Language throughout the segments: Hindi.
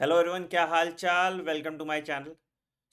हेलो एवरीवन क्या हाल चाल welcome to my channel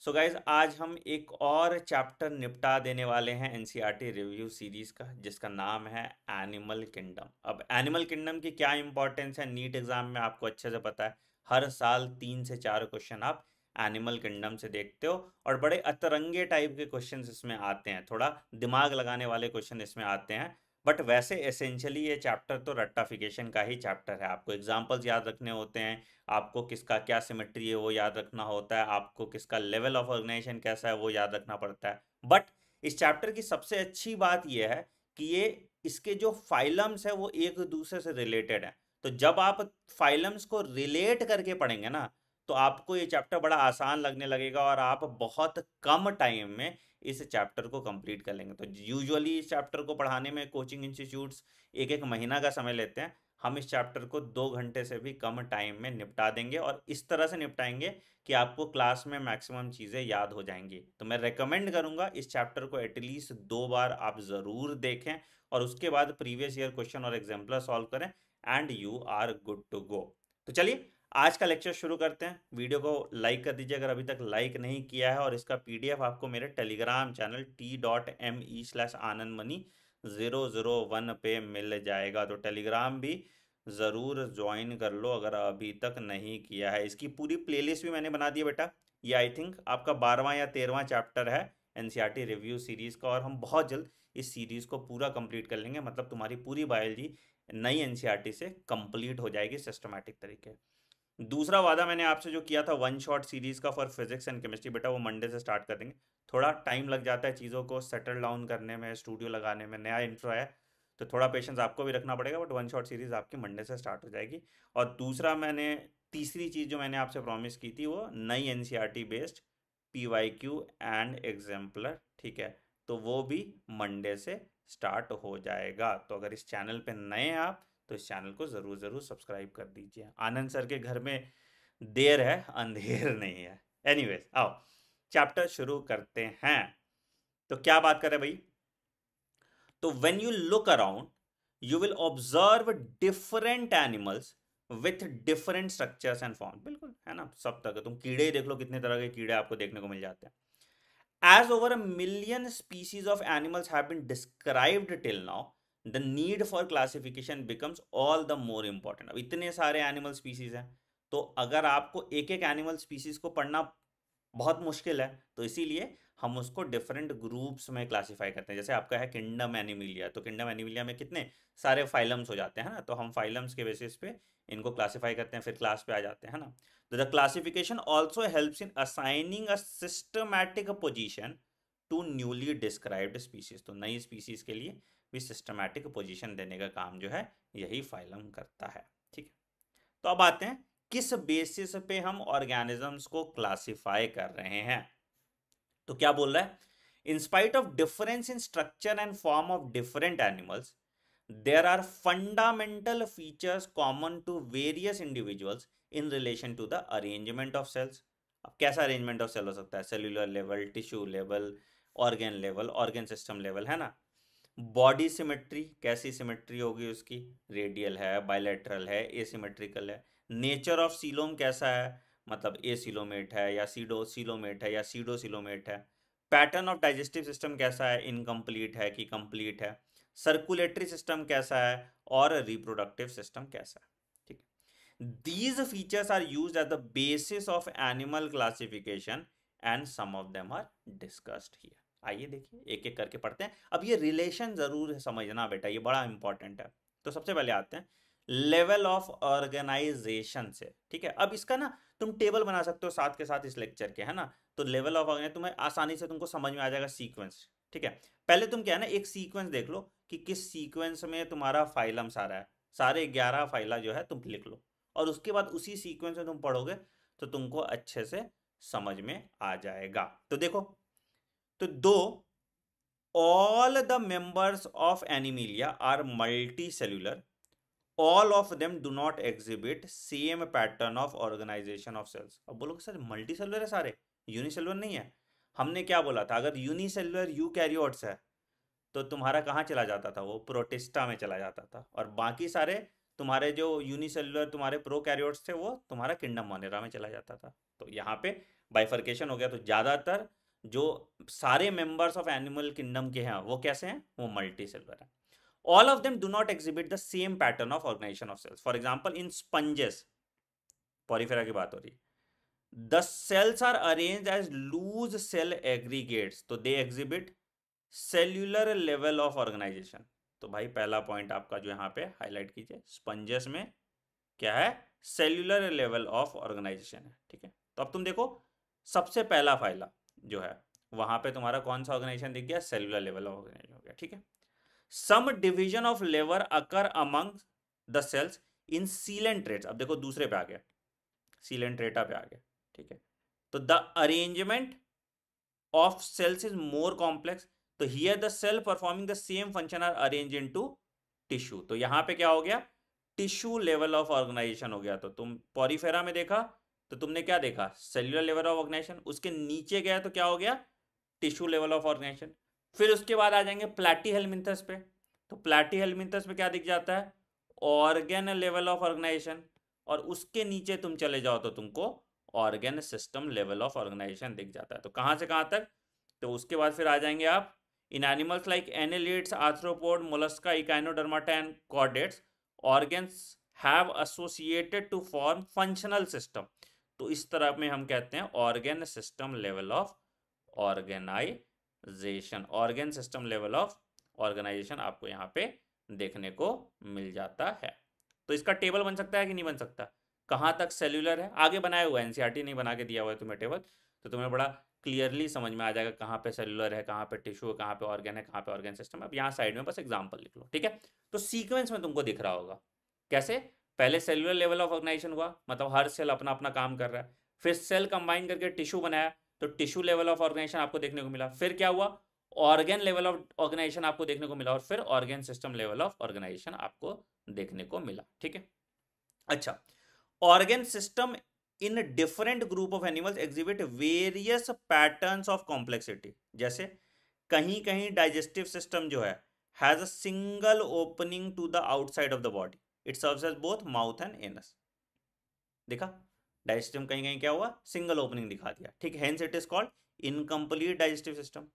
so guys आज हम एक और चैप्टर निपटा देने वाले हैं एनसीईआरटी रिव्यू सीरीज़ का जिसका नाम है एनिमल किंगडम अब एनिमल किंगडम की क्या इंपॉर्टेंस है नीट एग्ज़ाम में आपको अच्छे से पता है हर साल तीन से चार क्वेश्चन आप एनिमल किंगडम से देखते हो और बड़े अतरंगे टाइप के क्वेश्चन इसमें आते हैं थोड़ा दिमाग लगाने वाले क्वेश्चन इसमें आते हैं बट वैसे एसेंशियली ये चैप्टर तो रट्टाफिकेशन का ही चैप्टर है आपको एग्जाम्पल्स याद रखने होते हैं आपको किसका क्या सिमेट्री है वो याद रखना होता है आपको किसका लेवल ऑफ ऑर्गेनाइजेशन कैसा है वो याद रखना पड़ता है बट इस चैप्टर की सबसे अच्छी बात यह है कि ये इसके जो फाइलम्स है वो एक दूसरे से रिलेटेड है तो जब आप फाइलम्स को रिलेट करके पढ़ेंगे ना तो आपको ये चैप्टर बड़ा आसान लगने लगेगा और आप बहुत कम टाइम में इस चैप्टर को कंप्लीट कर लेंगे तो यूजुअली इस चैप्टर को पढ़ाने में कोचिंग इंस्टीट्यूट्स एक एक महीना का समय लेते हैं हम इस चैप्टर को दो घंटे से भी कम टाइम में निपटा देंगे और इस तरह से निपटाएंगे कि आपको क्लास में मैक्सिमम चीज़ें याद हो जाएंगी तो मैं रेकमेंड करूंगा इस चैप्टर को एटलीस्ट दो बार आप ज़रूर देखें और उसके बाद प्रीवियस ईयर क्वेश्चन और एग्जाम्पल सॉल्व करें and you are good to go तो चलिए आज का लेक्चर शुरू करते हैं वीडियो को लाइक कर दीजिए अगर अभी तक लाइक नहीं किया है और इसका पीडीएफ आपको मेरे Telegram channel T dot M E slash Anand money zero zero one पे मिल जाएगा तो टेलीग्राम भी ज़रूर ज्वाइन कर लो अगर अभी तक नहीं किया है इसकी पूरी प्ले भी मैंने बना दी बेटा ये आई थिंक आपका बारहवां या तेरहवा चैप्टर है एन रिव्यू सीरीज़ का और हम बहुत जल्द इस सीरीज़ को पूरा कंप्लीट कर लेंगे मतलब तुम्हारी पूरी बायोलॉजी नई एन से कंप्लीट हो जाएगी सिस्टमेटिक तरीके दूसरा वादा मैंने आपसे जो किया था वन शॉट सीरीज़ का फॉर फिजिक्स एंड केमिस्ट्री बेटा वो मंडे से स्टार्ट कर देंगे थोड़ा टाइम लग जाता है चीज़ों को सेटल डाउन करने में स्टूडियो लगाने में नया इंट्रो है तो थोड़ा पेशेंस आपको भी रखना पड़ेगा बट वन शॉट सीरीज़ आपकी मंडे से स्टार्ट हो जाएगी और दूसरा मैंने तीसरी चीज़ जो मैंने आपसे प्रॉमिस की थी वो नई N based P Y Q and exemplar ठीक है तो वो भी मंडे से स्टार्ट हो जाएगा तो अगर इस चैनल पे नए हैं आप तो इस चैनल को ज़रूर ज़रूर सब्सक्राइब कर दीजिए आनंद सर के घर में देर है अंधेर नहीं है एनी आओ चैप्टर शुरू करते हैं तो क्या बात करें भाई तो when you look around you will observe different animals with different structures and form बिल्कुल है ना सब तक तुम कीड़े ही देख लो कितने तरह के कीड़े आपको देखने को मिल जाते हैं as over a million species of animals have been described till now the need for classification becomes all the more important अब इतने सारे एनिमल स्पीसीज हैं तो अगर आपको एक एक एनिमल स्पीसीज को पढ़ना बहुत मुश्किल है तो इसीलिए हम उसको डिफरेंट ग्रुप्स में क्लासिफाई करते हैं जैसे आपका है किंगडम एनिमिलिया तो किंगडम एनिमिलिया में कितने सारे फाइलम्स हो जाते हैं ना तो हम फाइलम्स के बेसिस पे इनको क्लासिफाई करते हैं फिर क्लास पे आ जाते हैं ना तो the classification also helps in assigning a systematic position to newly described species तो नई स्पीसीज के लिए भी सिस्टमैटिक पोजीशन देने का काम जो है यही फाइलम करता है ठीक है तो अब आते हैं किस बेसिस पे हम ऑर्गेनिजम्स को क्लासीफाई कर रहे हैं तो क्या बोल रहा है in spite of difference in structure and form of different animals there are fundamental features common to various individuals in relation to the arrangement of cells अब कैसा अरेंजमेंट ऑफ सेल हो सकता है cellular level tissue level organ level organ system level है ना बॉडी सिमेट्री कैसी सिमेट्री होगी उसकी रेडियल है बायलैटरल है एसिमेट्रिकल है नेचर ऑफ सीलोम कैसा है मतलब ए सीलोमेट है या सीडो सीलोमेट है या सीडो सीलोमेट है पैटर्न ऑफ डाइजेस्टिव सिस्टम कैसा है इनकम्प्लीट है कि कंप्लीट है सर्कुलेटरी सिस्टम कैसा है और रिप्रोडक्टिव सिस्टम कैसा है ठीक है these features are used at the basis of animal classification and some of them are discussed here आइए देखिए एक एक करके पढ़ते हैं अब ये रिलेशन जरूर है समझना बेटा ये बड़ा इंपॉर्टेंट है तो सबसे पहले आते हैं लेवल ऑफ ऑर्गेनाइजेशन से ठीक है अब इसका ना तुम टेबल बना सकते हो साथ के साथ इस लेक्चर के है ना तो लेवल ऑफ ऑर्गेनाइज तुम्हें आसानी से तुमको समझ में आ जाएगा सीक्वेंस ठीक है पहले तुम क्या है ना एक सीक्वेंस देख लो कि किस सीक्वेंस में तुम्हारा फाइलम सारा है सारे ग्यारह फाइला जो है तुम लिख लो और उसके बाद उसी सीक्वेंस में तुम पढ़ोगे तो तुमको अच्छे से समझ में आ जाएगा तो देखो तो though all the members of Animalia are multi cellular all of them do not exhibit same pattern of organisation of cells अब बोलोगे सर मल्टी सेलुलर है सारे यूनिसेलुलर नहीं है हमने क्या बोला था अगर यूनिसेलुलर यू कैरियोट्स है तो तुम्हारा कहाँ चला जाता था वो प्रोटिस्टा में चला जाता था और बाकी सारे तुम्हारे जो यूनिसेलुलर तुम्हारे प्रो कैरियोट्स थे वो तुम्हारा किंगडम मोनेरा में चला जाता था तो यहाँ पे बाइफर्केशन हो गया तो ज़्यादातर जो सारे मेंबर्स ऑफ एनिमल किंगडम के हैं वो कैसे हैं वो मल्टी सेल है all of them do not exhibit the same pattern of organisation of cells for example in sponges Porifera की बात हो रही the cells are arrange as loose cell aggregates तो they exhibit cellular level of organisation तो भाई पहला पॉइंट आपका जो यहाँ पे हाईलाइट कीजिए स्पंजेस में क्या है सेल्यूलर लेवल ऑफ ऑर्गेनाइजेशन है ठीक है तो अब तुम देखो सबसे पहला फायदा जो है वहां पे तुम्हारा कौन सा ऑर्गेनाइजेशन दिख गया सेलुलर लेवल ऑर्गेनाइजेशन हो गया ठीक है सम डिवीजन ऑफ लेवर occur among the cells in coelenterates अब देखो दूसरे पे आ गया सीलेंट रेटा पे आ गया ठीक है तो the arrangement of cells is more complex तो here the cell performing the same function are arrange in into tissue तो यहां पे क्या हो गया टिश्यू लेवल ऑफ ऑर्गेनाइजेशन हो गया तो तुम पॉरीफेरा में देखा तो तुमने क्या देखा सेल्यूलर लेवल ऑफ ऑर्गेनाइजेशन उसके नीचे गया तो क्या हो गया टिश्यू लेवल ऑफ ऑर्गेनाइजेशन फिर उसके बाद आ जाएंगे प्लाटी हेलमिंथस पे तो प्लाटी हेलमिंथस पे क्या दिख जाता है ऑर्गेन लेवल ऑफ ऑर्गेनाइजेशन और उसके नीचे तुम चले जाओ तो तुमको organ system level of organisation दिख जाता है तो कहाँ से कहाँ तक तो उसके बाद फिर आ जाएंगे आप in animals like annelids arthropod mollusca Echinodermata chordates organs have associated to form functional system तो इस तरह में हम कहते हैं organ system level of organisation organ system level of organisation आपको यहाँ पे देखने को मिल जाता है तो इसका टेबल बन सकता है कि नहीं बन सकता कहाँ तक सेल्यूलर है आगे बनाया हुआ है एनसीआरटी e नहीं बना के दिया हुआ है तुम्हें टेबल तो तुम्हें बड़ा क्लियरली समझ में आ जाएगा कहाँ पे सेलुलर है कहाँ पे टिश्यू है कहाँ पे ऑर्गेन है कहाँ पे ऑर्गेन सिस्टम है अब यहाँ साइड में बस एग्जाम्पल लिख लो ठीक है तो सीक्वेंस में तुमको दिख रहा होगा कैसे पहले सेलुलर लेवल ऑफ ऑर्गेनाइजेशन हुआ मतलब हर सेल अपना अपना काम कर रहा है फिर सेल कंबाइन करके टिश्यू बनाया तो टिश्यू लेवल ऑफ ऑर्गेनाइजेशन आपको देखने को मिला फिर क्या हुआ ऑर्गेन लेवल ऑफ ऑर्गेनाइजेशन आपको देखने को मिला और फिर organ system level of organisation आपको देखने को मिला ठीक है अच्छा organ system in different group of animals exhibit various pattern of complexity जैसे कहीं कहीं डाइजेस्टिव सिस्टम जो है has a single opening to the outside of the body it serves as both mouth and anus देखा डाइजेस्टिव कहीं कहीं क्या हुआ सिंगल ओपनिंग दिखा दिया ठीक hence it is called incomplete digestive system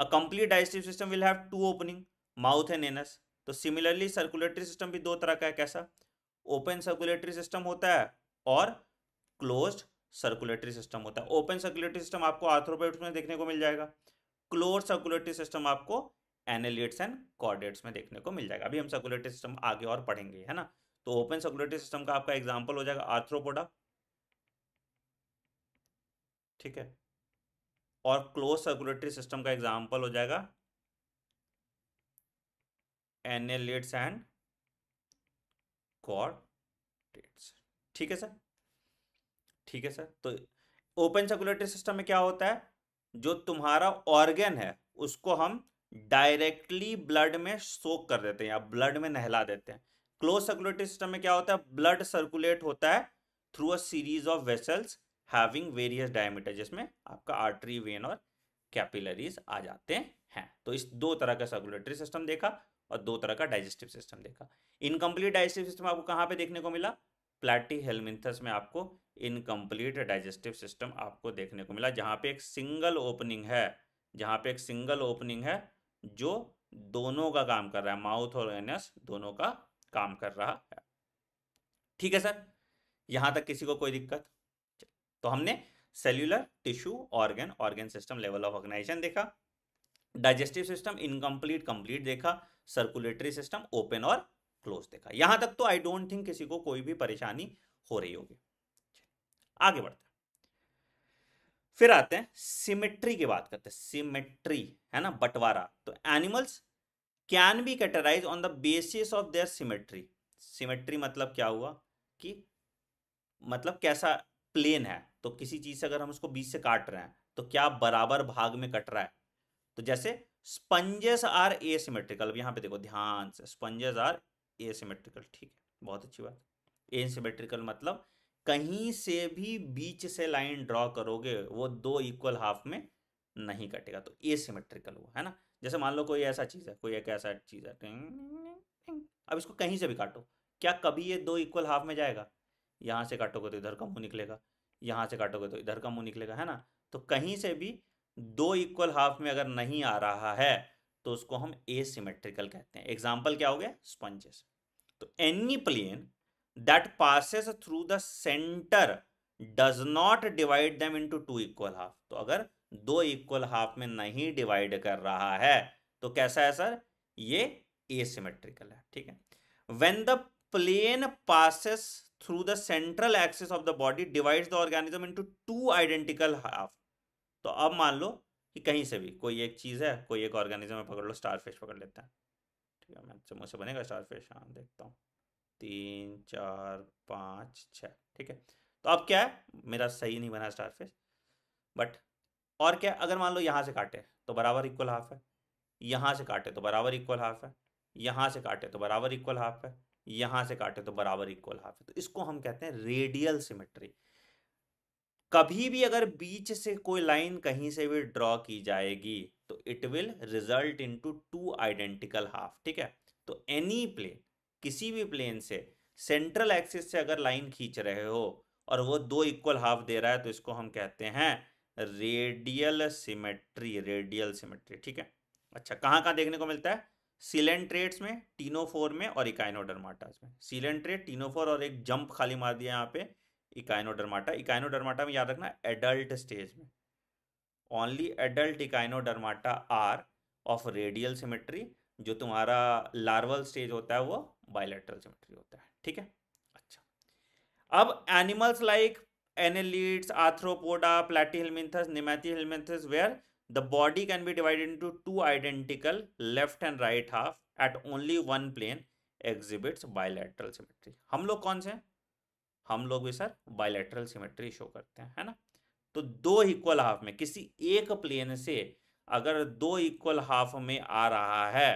a complete digestive system will have two opening mouth and anus तो सिमिलरली सर्कुलेटरी सिस्टम भी दो तरह का है कैसा ओपन सर्कुलेटरी सिस्टम होता है और क्लोज सर्कुलेटरी सिस्टम होता है ओपन सर्कुलेटरी सिस्टम आपको आर्थ्रोपेट्स में देखने को मिल जाएगा क्लोज सर्कुलेटरी सिस्टम आपको एनेलियट्स एंड कॉर्डेट्स में देखने को मिल जाएगा अभी हम सर्कुलेटरी सिस्टम आगे और पढ़ेंगे है ना तो ओपन सर्कुलेटरी सिस्टम का आपका एग्जाम्पल हो जाएगा आर्थ्रोपोडा ठीक है और क्लोज सर्कुलेटरी सिस्टम का एग्जाम्पल हो जाएगा एनेलियट्स एंड कॉर्डेट्स ठीक है सर ठीक है सर तो ओपन सर्कुलेटरी सिस्टम में क्या होता है जो तुम्हारा ऑर्गेन है उसको हम डायरेक्टली ब्लड में सोक कर देते हैं या ब्लड में नहला देते हैं क्लोज सर्कुलेटरी सिस्टम में क्या होता है ब्लड सर्कुलेट होता है through a series of vessels having various diameter जिसमें आपका आर्टरी वेन और कैपिलरीज आ जाते हैं तो इस दो तरह का सर्कुलेटरी सिस्टम देखा और दो तरह का डाइजेस्टिव सिस्टम देखा इनकम्प्लीट डाइजेस्टिव सिस्टम आपको कहाँ पे देखने को मिला प्लेटी हेलमिंथस में आपको इनकम्प्लीट डाइजेस्टिव सिस्टम आपको देखने को मिला जहाँ पे एक सिंगल ओपनिंग है जहाँ पे एक सिंगल ओपनिंग है जो दोनों का काम कर रहा है माउथ और एनस दोनों का काम कर रहा है ठीक है सर यहां तक किसी को कोई दिक्कत तो हमने cellular tissue organ organ system level of organisation देखा डाइजेस्टिव सिस्टम इनकम्प्लीट कंप्लीट देखा सर्कुलेटरी सिस्टम ओपन और क्लोज देखा यहां तक तो आई डोंट थिंक किसी को कोई भी परेशानी हो रही होगी आगे बढ़ते फिर आते हैं सिमेट्री की बात करते हैं सिमेट्री है ना बंटवारा तो animals can be categorise on the basis of their symmetry symmetry मतलब क्या हुआ कि मतलब कैसा प्लेन है तो किसी चीज से अगर हम उसको बीच से काट रहे हैं तो क्या बराबर भाग में कट रहा है तो जैसे स्पंजेस आर ए सिमेट्रिकल अब यहाँ पे देखो ध्यान से स्पंजेस आर ए सिमेट्रिकल ठीक है बहुत अच्छी बात ए सिमेट्रिकल मतलब कहीं से भी बीच से लाइन ड्रॉ करोगे वो दो इक्वल हाफ में नहीं कटेगा तो ए सिमेट्रिकल हुआ है ना जैसे मान लो कोई ऐसा चीज़ है कोई एक ऐसा चीज़ है अब इसको कहीं से भी काटो क्या कभी ये दो इक्वल हाफ में जाएगा यहाँ से काटोगे तो इधर का मुँह निकलेगा यहाँ से काटोगे तो इधर का मुँह निकलेगा है ना तो कहीं से भी दो इक्वल हाफ में अगर नहीं आ रहा है तो उसको हम ए सीमेट्रिकल कहते हैं एग्जाम्पल क्या हो गया स्पंजेस तो any plane that passes through the center does not divide them into two equal half तो अगर दो इक्वल हाफ में नहीं डिवाइड कर रहा है तो कैसा है सर ये एसिमेट्रिकल है ठीक है when the plane passes through the central axis of the body divides the organism into two identical half तो अब मान लो कि कहीं से भी कोई एक चीज़ है कोई एक ऑर्गेनिज्म पकड़ लो स्टार फिश पकड़ लेते हैं ठीक है मैं मुझसे बनेगा स्टार फिश हाँ देखता हूँ तीन चार पाँच छ ठीक है तो अब क्या है मेरा सही नहीं बना स्टार फिश बट और क्या अगर मान लो यहाँ से काटे तो बराबर इक्वल हाफ है यहाँ से काटे तो बराबर इक्वल हाफ है यहाँ से काटे तो बराबर इक्वल हाफ है यहाँ से काटे तो बराबर इक्वल हाफ है तो इसको हम कहते हैं रेडियल सिमेट्री कभी भी अगर बीच से कोई लाइन कहीं से भी ड्रॉ की जाएगी तो it will result into two identical half ठीक है तो एनी प्लेन किसी भी प्लेन से सेंट्रल एक्सिस से अगर लाइन खींच रहे हो और वो दो इक्वल हाफ दे रहा है तो इसको हम कहते हैं रेडियल सिमेट्री रेडियल सिमेट्री ठीक है अच्छा कहाँ कहाँ देखने को मिलता है सिलेंट्रेट्स में टीनोफोर में और इकाइनोडर्माटाज में सिलेंट्रेट टीनोफोर और एक जंप खाली मार दिया यहाँ पे इकाइनोडर्माटा इकाइनोडर्माटा में याद रखना एडल्ट स्टेज में only adult Echinodermata are of radial symmetry जो तुम्हारा लार्वल स्टेज होता है वो बायोलेटरल ज्योमेट्री होता है ठीक है अच्छा अब animals like annelids Arthropoda helminths Platyhelminthes helminths where the body can be divided into two identical left and right half at only one plane exhibits bilateral symmetry हम लोग कौन से हैं हम लोग भी सर बायलैटरल सिमेट्री शो करते हैं है ना तो दो इक्वल हाफ में किसी एक प्लेन से अगर दो इक्वल हाफ में आ रहा है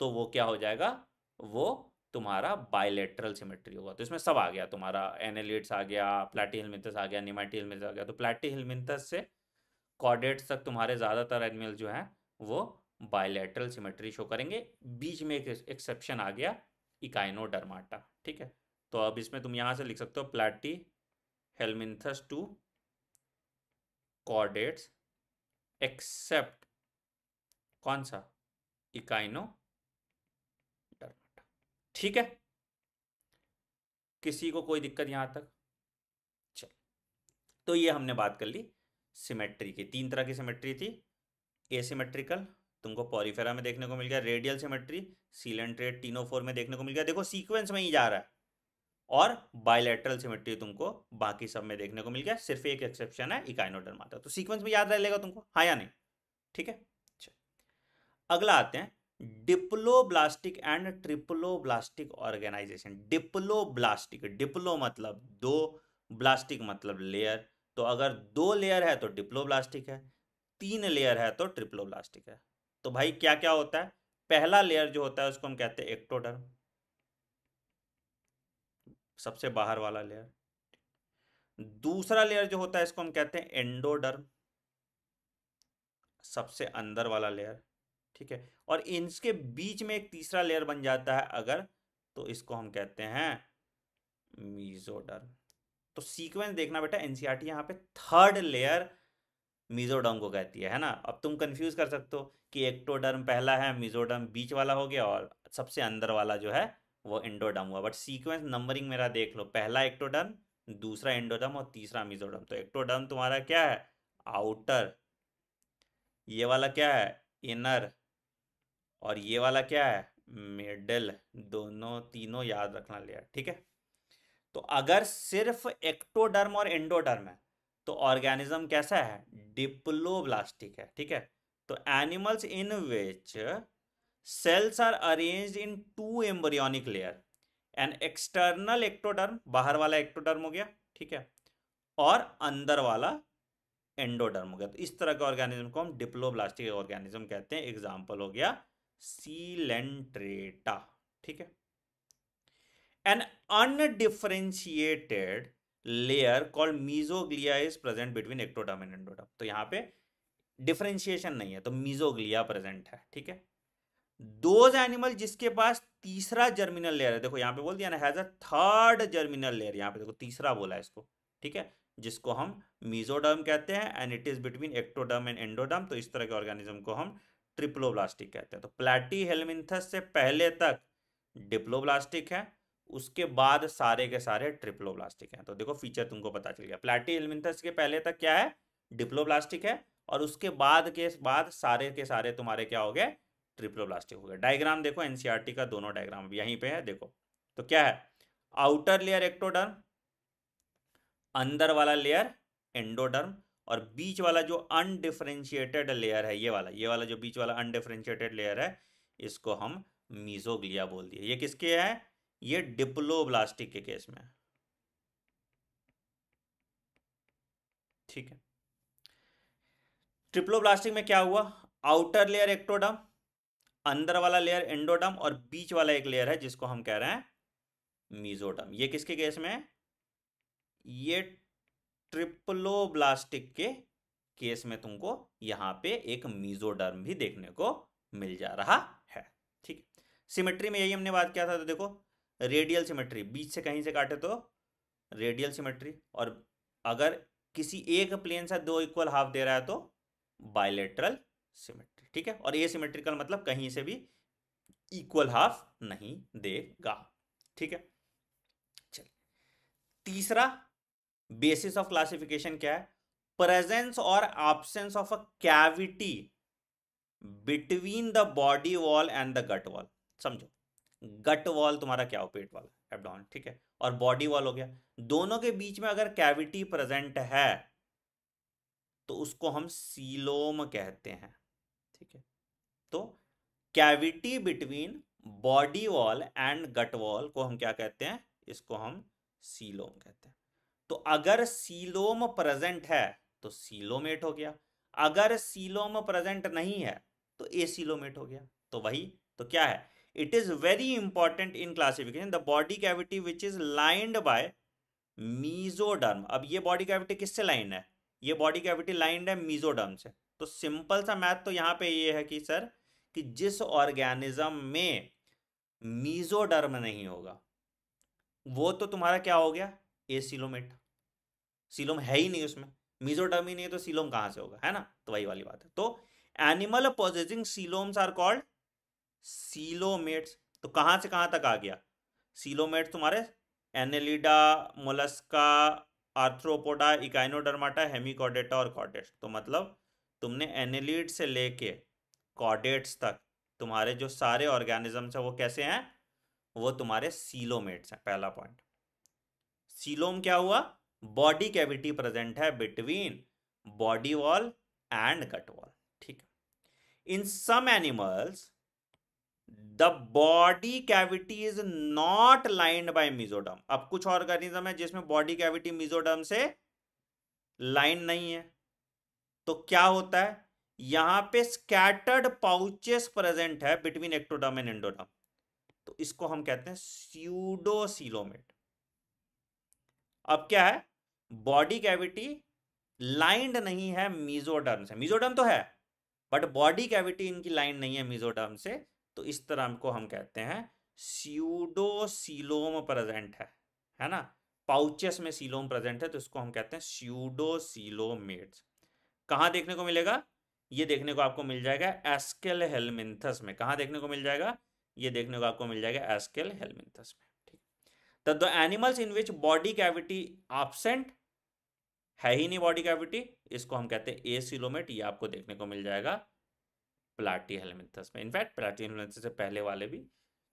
तो वो क्या हो जाएगा वो तुम्हारा बायोलेट्रल सिमेट्री होगा तो इसमें सब आ गया तुम्हारा एनेलिट्स आ गया प्लेटी हिलमिंथस आ गया निमाटी हिलमिंथस आ गया तो प्लेटी हिलमिंथस से कॉर्डेट्स तक तुम्हारे ज़्यादातर एनिमल जो हैं वो बायोलेट्रल सिमेट्री शो करेंगे बीच में एक एक्सेप्शन आ गया इकाइनोडर्माटा ठीक है तो अब इसमें तुम यहाँ से लिख सकते हो प्लेटी हेलमिंथस टू कॉर्डेट्स एक्सेप्ट कौन सा इकाइनो ठीक है किसी को कोई दिक्कत यहां तक चल तो ये हमने बात कर ली सिमेट्री की तीन तरह की सिमेट्री थी ए सिमेट्रिकल तुमको पॉरीफेरा में देखने को मिल गया रेडियल सिमेट्री सीलेंट्रेट टीनोफोर में देखने को मिल गया देखो सीक्वेंस में ही जा रहा है और बायलेटरल सिमेट्री तुमको बाकी सब में देखने को मिल गया सिर्फ एक एक्सेप्शन है इकाइनोडर्माटा तो सीक्वेंस में याद रह लेगा तुमको हाँ या नहीं ठीक है अगला आते हैं diploblastic and triploblastic organisation diploblastic diplo मतलब दो ब्लास्टिक मतलब लेयर तो अगर दो लेयर है तो डिप्लोब्लास्टिक है तीन लेयर है तो ट्रिप्लोब्लास्टिक है तो भाई क्या क्या होता है पहला लेयर जो होता है उसको हम कहते हैं एक्टोडर्म सबसे बाहर वाला लेयर दूसरा लेयर जो होता है इसको हम कहते हैं एंडोडर्म सबसे अंदर वाला लेयर ठीक है और इनके बीच में एक तीसरा लेयर बन जाता है अगर तो इसको हम कहते हैं मीजोडर तो सीक्वेंस देखना बेटा एनसीईआरटी e यहां पे थर्ड लेयर मीजोडर्म को कहती है है ना अब तुम कंफ्यूज कर सकते हो कि एक्टोडर्म पहला है मीजोडर्म बीच वाला हो गया और सबसे अंदर वाला जो है वो एंडोडर्म हुआ बट सीक्वेंस नंबरिंग मेरा देख लो पहला एक्टोडर्म दूसरा एंडोडर्म और तीसरा मीजोडर्म तो एक्टोडर्म तुम्हारा क्या है आउटर ये वाला क्या है इनर और ये वाला क्या है मिडल दोनों तीनों याद रखना लिया ठीक है तो अगर सिर्फ एक्टोडर्म और एंडोडर्म है तो ऑर्गेनिज्म कैसा है डिप्लोब्लास्टिक है ठीक है तो animals in which cells are arrange in two embryonic layer an external ectoderm बाहर वाला एक्टोडर्म हो गया ठीक है और अंदर वाला एंडोडर्म हो गया तो इस तरह के ऑर्गेनिज्म को हम डिप्लोब्लास्टिक ऑर्गेनिज्म कहते हैं एग्जाम्पल हो गया सीलेंट्रेटा ठीक है an undifferentiated layer call mesoglea is present between ectoderm and endoderm तो यहां पे डिफ्रेंशिएशन नहीं है तो मीजोग्लिया प्रेजेंट है ठीक है दोज एनिमल जिसके पास तीसरा जर्मिनल लेयर है देखो यहां पे बोल दिया ना has a third germinal layer यहां पे देखो तीसरा बोला है इसको ठीक है जिसको हम मीजोडर्म कहते हैं and it is between ectoderm and endoderm तो इस तरह के ऑर्गेनिज्म को हम ट्रिप्लोब्लास्टिक कहते हैं तो प्लेटी हेलमिंथस से पहले तक डिप्लोब्लास्टिक है उसके बाद सारे के सारे ट्रिप्लोब्लास्टिक हैं तो देखो फीचर तुमको पता चल गया प्लेटी हेलमिंथस के पहले तक क्या है डिप्लोब्लास्टिक है और उसके बाद के बाद सारे के सारे तुम्हारे क्या हो गए ट्रिप्लोब्लास्टिक हो गए डायग्राम देखो एनसीआरटी का दोनों डायग्राम यहीं पे है देखो तो क्या है आउटर लेयर एक्टोडर्म अंदर वाला लेयर एंडोडर्म और बीच वाला जो अनडिफ्रेंशिएटेड लेयर है ये वाला ये वाला जो बीच वाला अनडिफ्रेंशिएटेड लेयर है इसको हम मीजोग्लिया बोल दिए ये किसके है ये डिप्लोब्लास्टिक के केस में ठीक है ट्रिप्लोब्लास्टिक में क्या हुआ आउटर लेयर एक्टोडम अंदर वाला लेयर एंडोडम और बीच वाला एक लेयर है जिसको हम कह रहे हैं मीजोडम ये किसके केस में ये ट्रिपलोब्लास्टिक के केस में तुमको यहां पे एक मीजोडर्म भी देखने को मिल जा रहा है ठीक सिमेट्री में यही हमने बात किया था तो देखो रेडियल सिमेट्री बीच से कहीं से काटे तो रेडियल सिमेट्री और अगर किसी एक प्लेन से दो इक्वल हाफ दे रहा है तो बायलेटरल सिमेट्री ठीक है और ये सिमेट्रिकल मतलब कहीं से भी इक्वल हाफ नहीं देगा ठीक है चलिए तीसरा बेसिस ऑफ क्लासिफिकेशन क्या है प्रेजेंस और absence of a cavity between the body wall and the gut wall समझो गट वॉल तुम्हारा क्या हो पेट वॉल एबडोन ठीक है और बॉडी वॉल हो गया दोनों के बीच में अगर कैविटी प्रेजेंट है तो उसको हम सीलोम कहते हैं ठीक है तो cavity between body wall and gut wall को हम क्या कहते हैं इसको हम सीलोम कहते हैं तो अगर सीलोम प्रेजेंट है तो सीलोमेट हो गया अगर सीलोम प्रेजेंट नहीं है तो ए सीलोमेट हो गया तो वही तो क्या है it is very important in classification the body cavity which is lined by mesoderm अब ये बॉडी कैविटी किससे लाइन है ये बॉडी कैविटी लाइंड है मीजोडर्म से तो सिंपल सा मैथ तो यहां पे ये है कि सर कि जिस ऑर्गेनिज्म में मीजोडर्म नहीं होगा वो तो तुम्हारा क्या हो गया ए सिलोमेट सिलोम है ही नहीं उसमें मीजोटर्म ही नहीं है तो सिलोम कहाँ से होगा है ना तो वही वाली बात है तो animal possessing coeloms are called coelomates तो कहाँ से कहाँ तक आ गया सीलोमेट्स तुम्हारे Annelida Mollusca Arthropoda Echinodermata Hemichordata और कॉडेट्स तो मतलब तुमने एनेलिड से लेके कॉडेट्स तक तुम्हारे जो सारे ऑर्गेनिजम्स हैं वो कैसे हैं वो तुम्हारे सीलोमेट्स हैं पहला पॉइंट सीलोम क्या हुआ बॉडी कैविटी प्रेजेंट है between body wall and gut wall ठीक in some animals the body cavity is not lined by mesoderm अब कुछ ऑर्गेनिज्म है जिसमें बॉडी कैविटी मिजोडम से लाइन नहीं है तो क्या होता है यहां पे स्कैटर्ड पाउचेस प्रेजेंट है बिटवीन एक्टोडम एंड एंडोडम तो इसको हम कहते हैं स्यूडोसीलोमेट अब क्या है बॉडी कैविटी लाइंड नहीं है मीजोडर्म से मीजोडर्म तो है बट बॉडी कैविटी इनकी लाइन नहीं है मीजोडर्म से तो इस तरह को हम कहते हैं स्यूडोसीलोम प्रेजेंट है है ना पाउचेस में सीलोम प्रेजेंट है तो इसको हम कहते हैं स्यूडोसीलोमेट्स कहाँ देखने को मिलेगा ये देखने को आपको मिल जाएगा एस्केल हेलमिंथस में कहाँ देखने को मिल जाएगा ये देखने को आपको मिल जाएगा एस्केल हेलमिंथस में that तो the animals in which body cavity absent है ही नहीं बॉडी कैविटी इसको हम कहते हैं ए सिलोमेट ये आपको देखने को मिल जाएगा प्लाटी हेलमिथस में इनफैक्ट प्लाटी हेलमिथस से पहले वाले भी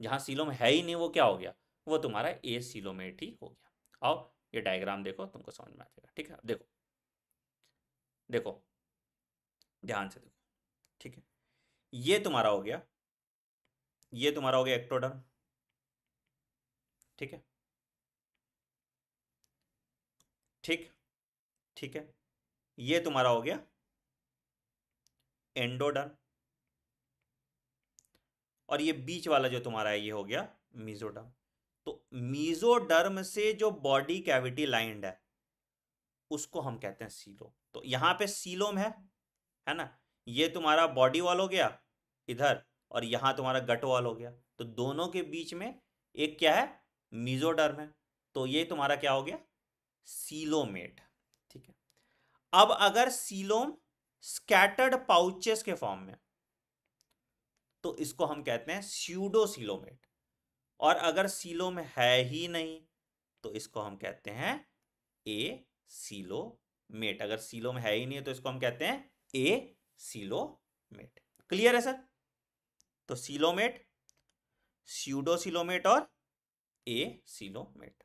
जहां सिलोम है ही नहीं वो क्या हो गया वो तुम्हारा ए सिलोमेट ही हो गया आओ ये डायग्राम देखो तुमको समझ में आ जाएगा ठीक है देखो देखो ध्यान से देखो ठीक है ये तुम्हारा हो गया ये तुम्हारा हो गया एक्टोडर्म ठीक है ठीक ठीक है ये तुम्हारा हो गया एंडोडर्म और ये बीच वाला जो तुम्हारा है ये हो गया मीजोडर्म तो मीजोडर्म से जो बॉडी कैविटी लाइंड है उसको हम कहते हैं सीलोम तो यहां पे सीलोम है है ना ये तुम्हारा बॉडी वॉल हो गया इधर और यहां तुम्हारा गट वॉल हो गया तो दोनों के बीच में एक क्या है मीजोडर्म है तो ये तुम्हारा क्या हो गया सीलोमेट ठीक है अब अगर सीलोम स्कैटर्ड पाउचेस के फॉर्म में तो इसको हम कहते हैं स्यूडो सीलोमेट और अगर सीलोम है ही नहीं तो इसको हम कहते हैं ए सीलोमेट अगर सीलोम है ही नहीं है तो इसको हम कहते हैं ए सीलोमेट क्लियर है सर तो सीलोमेट स्यूडो सीलोमेट और ए सीलोमेट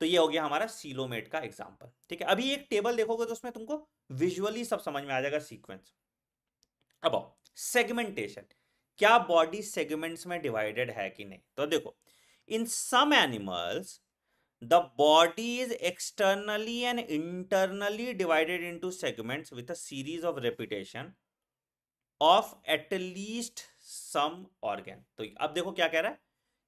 तो ये हो गया हमारा सीलोमेट का एग्जाम्पल ठीक है अभी एक टेबल देखोगे तो उसमें तुमको विजुअली सब समझ में आ जाएगा सीक्वेंस अब सेगमेंटेशन क्या बॉडी सेगमेंट्स में डिवाइडेड है कि नहीं तो देखो in some animals the body is externally and internally divided into segments with a series of repetition of at least some organ तो अब देखो क्या कह रहा है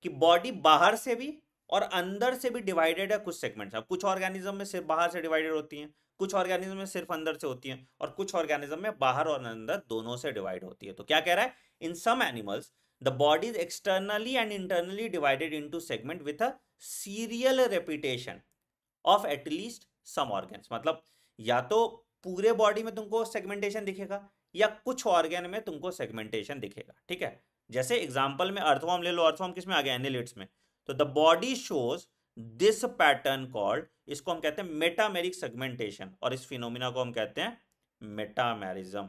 कि बॉडी बाहर से भी और अंदर से भी डिवाइडेड है कुछ सेगमेंट्स अब कुछ ऑर्गेनिज्म में सिर्फ बाहर से डिवाइडेड होती हैं कुछ ऑर्गेनिज्म में सिर्फ अंदर से होती हैं और कुछ ऑर्गेनिज्म में बाहर और अंदर दोनों से डिवाइड होती है तो क्या कह रहा है in some animals the body externally and internally divided into segment with a serial repetition of at least some organs मतलब या तो पूरे बॉडी में तुमको सेगमेंटेशन दिखेगा या कुछ ऑर्गेन में तुमको सेगमेंटेशन दिखेगा ठीक है जैसे एग्जाम्पल में अर्थवॉर्म ले लो अर्थवॉर्म किस में आ गया एनिलिट्स में तो the body shows this pattern called इसको हम कहते हैं मेटामेरिक सेगमेंटेशन और इस फिनोमिना को हम कहते हैं मेटामेरिज्म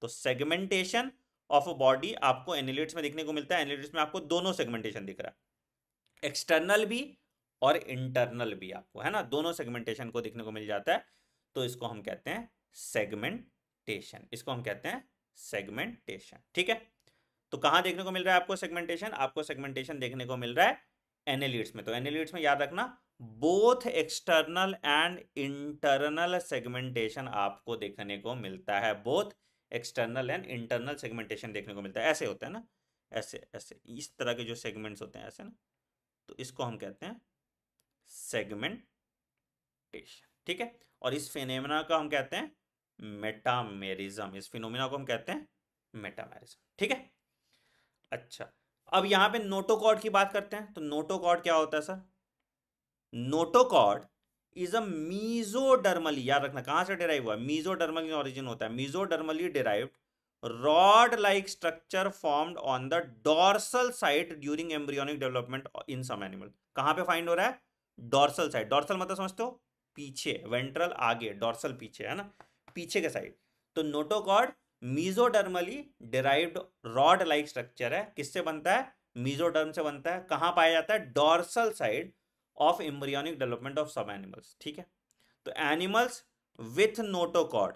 तो सेगमेंटेशन ऑफ अ बॉडी आपको एनिलिट्स में दिखने को मिलता है एनिलिट्स में आपको दोनों सेगमेंटेशन दिख रहा है एक्सटर्नल भी और इंटरनल भी आपको है ना दोनों सेगमेंटेशन को दिखने को मिल जाता है तो इसको हम कहते हैं सेगमेंटेशन इसको हम कहते हैं सेगमेंटेशन ठीक है तो कहां देखने को मिल रहा है आपको सेगमेंटेशन आपको सेगमेंटेशन देखने को मिल रहा है एनेलिट्स में तो एनेलिट्स में याद रखना both external and internal segmentation आपको देखने को मिलता है both external and internal segmentation देखने को मिलता है ऐसे होता है ना ऐसे ऐसे इस तरह के जो सेगमेंट्स होते हैं ऐसे ना तो इसको हम कहते हैं सेगमेंटेशन ठीक है और इस फिनोमिना का हम कहते हैं मेटामेरिज्म इस फिनोमिना को हम कहते हैं मेटामेरिज्म ठीक है अच्छा अब यहां पे नोटोकॉर्ड की बात करते हैं तो नोटोकॉर्ड क्या होता है sir notochord is a mesodermally याद रखना कहां से डिराइव हुआ मीजोडर्मल ऑरिजिन होता है mesodermally derived rod like structure formed on the dorsal side during embryonic development in some animal कहां पे फाइंड हो रहा है डॉर्सल साइड डॉर्सल मतलब समझते हो पीछे वेंट्रल आगे डॉर्सल पीछे है ना पीछे के साइड तो notochord mesodermally derived rod like structure है किससे बनता है मीजोडर्म से बनता है कहाँ पाया जाता है dorsal side of embryonic development of सब एनिमल्स ठीक है तो एनिमल्स विथ नोटोकॉड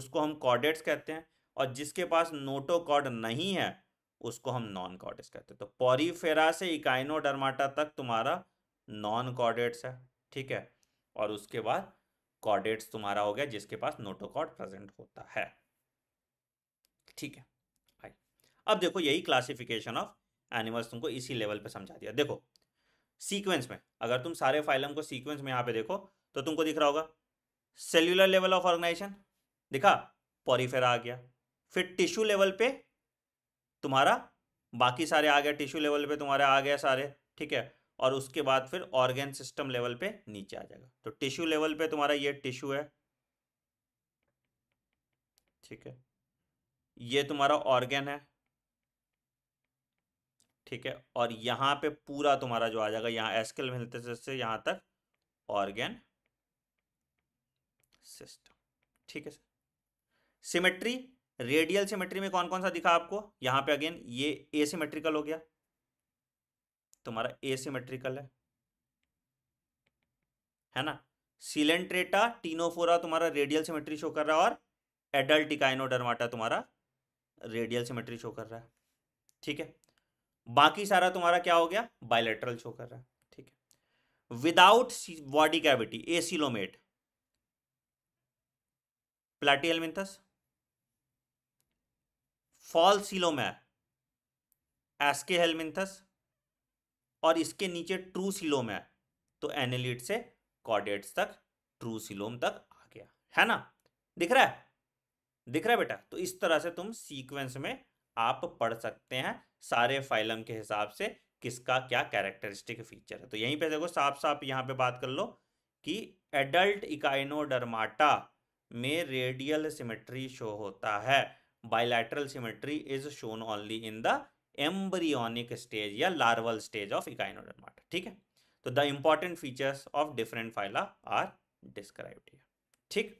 उसको हम कॉर्डेट्स कहते हैं और जिसके पास नोटोकॉड नहीं है उसको हम नॉन कॉर्डेट्स कहते हैं तो पॉरीफेरा से इकाइनोडर्माटा तक तुम्हारा नॉन कॉर्डेट्स है ठीक है और उसके बाद कॉर्डेट्स तुम्हारा हो गया जिसके पास नोटोकॉड प्रेजेंट होता है ठीक है आई अब देखो यही क्लासिफिकेशन ऑफ एनिमल्स तुमको इसी लेवल पे समझा दिया देखो सीक्वेंस में अगर तुम सारे फाइलम को सीक्वेंस में यहाँ पे देखो तो तुमको दिख रहा होगा सेल्यूलर लेवल ऑफ ऑर्गेनाइजेशन दिखा पॉरीफेरा आ गया फिर टिश्यू लेवल पे तुम्हारा बाकी सारे आ गया टिश्यू लेवल पे तुम्हारे आ गया सारे ठीक है और उसके बाद फिर ऑर्गेन सिस्टम लेवल पे नीचे आ जाएगा तो टिश्यू लेवल पे तुम्हारा ये टिश्यू है ठीक है ये तुम्हारा ऑर्गेन है ठीक है और यहां पे पूरा तुम्हारा जो आ जाएगा यहां एस्केल मिलते से यहां तक ऑर्गेन सिस्टम ठीक है सिमेट्री रेडियल सिमेट्री में कौन कौन सा दिखा आपको यहां पे अगेन ये ए सीमेट्रिकल हो गया तुम्हारा ए सीमेट्रिकल है है ना सिलेंट्रेटा टीनोफोरा तुम्हारा रेडियल सिमेट्री शो कर रहा है और एडल्ट इकाइनोडर्माटा तुम्हारा रेडियल सिमेट्री शो कर रहा है ठीक है बाकी सारा तुम्हारा क्या हो गया बायोलेटरल शो कर रहा है ठीक है without body cavity a acoelomate false coelom Aschelminthes और इसके नीचे ट्रू सिलोम है तो एनेलिट से कॉर्डेट्स तक ट्रू सिलोम तक आ गया है ना दिख रहा है दिख रहा है बेटा तो इस तरह से तुम सीक्वेंस में आप पढ़ सकते हैं सारे फाइलम के हिसाब से किसका क्या कैरेक्टरिस्टिक फीचर है तो यहीं पे देखो साफ साफ यहाँ पे बात कर लो कि एडल्ट इकाइनोडर्माटा में रेडियल सिमेट्री शो होता है bilateral symmetry is shown only in the embryonic stage या लार्वल स्टेज ऑफ इकाइनोडर्माटा ठीक है तो the important features of different phyla are describe ठीक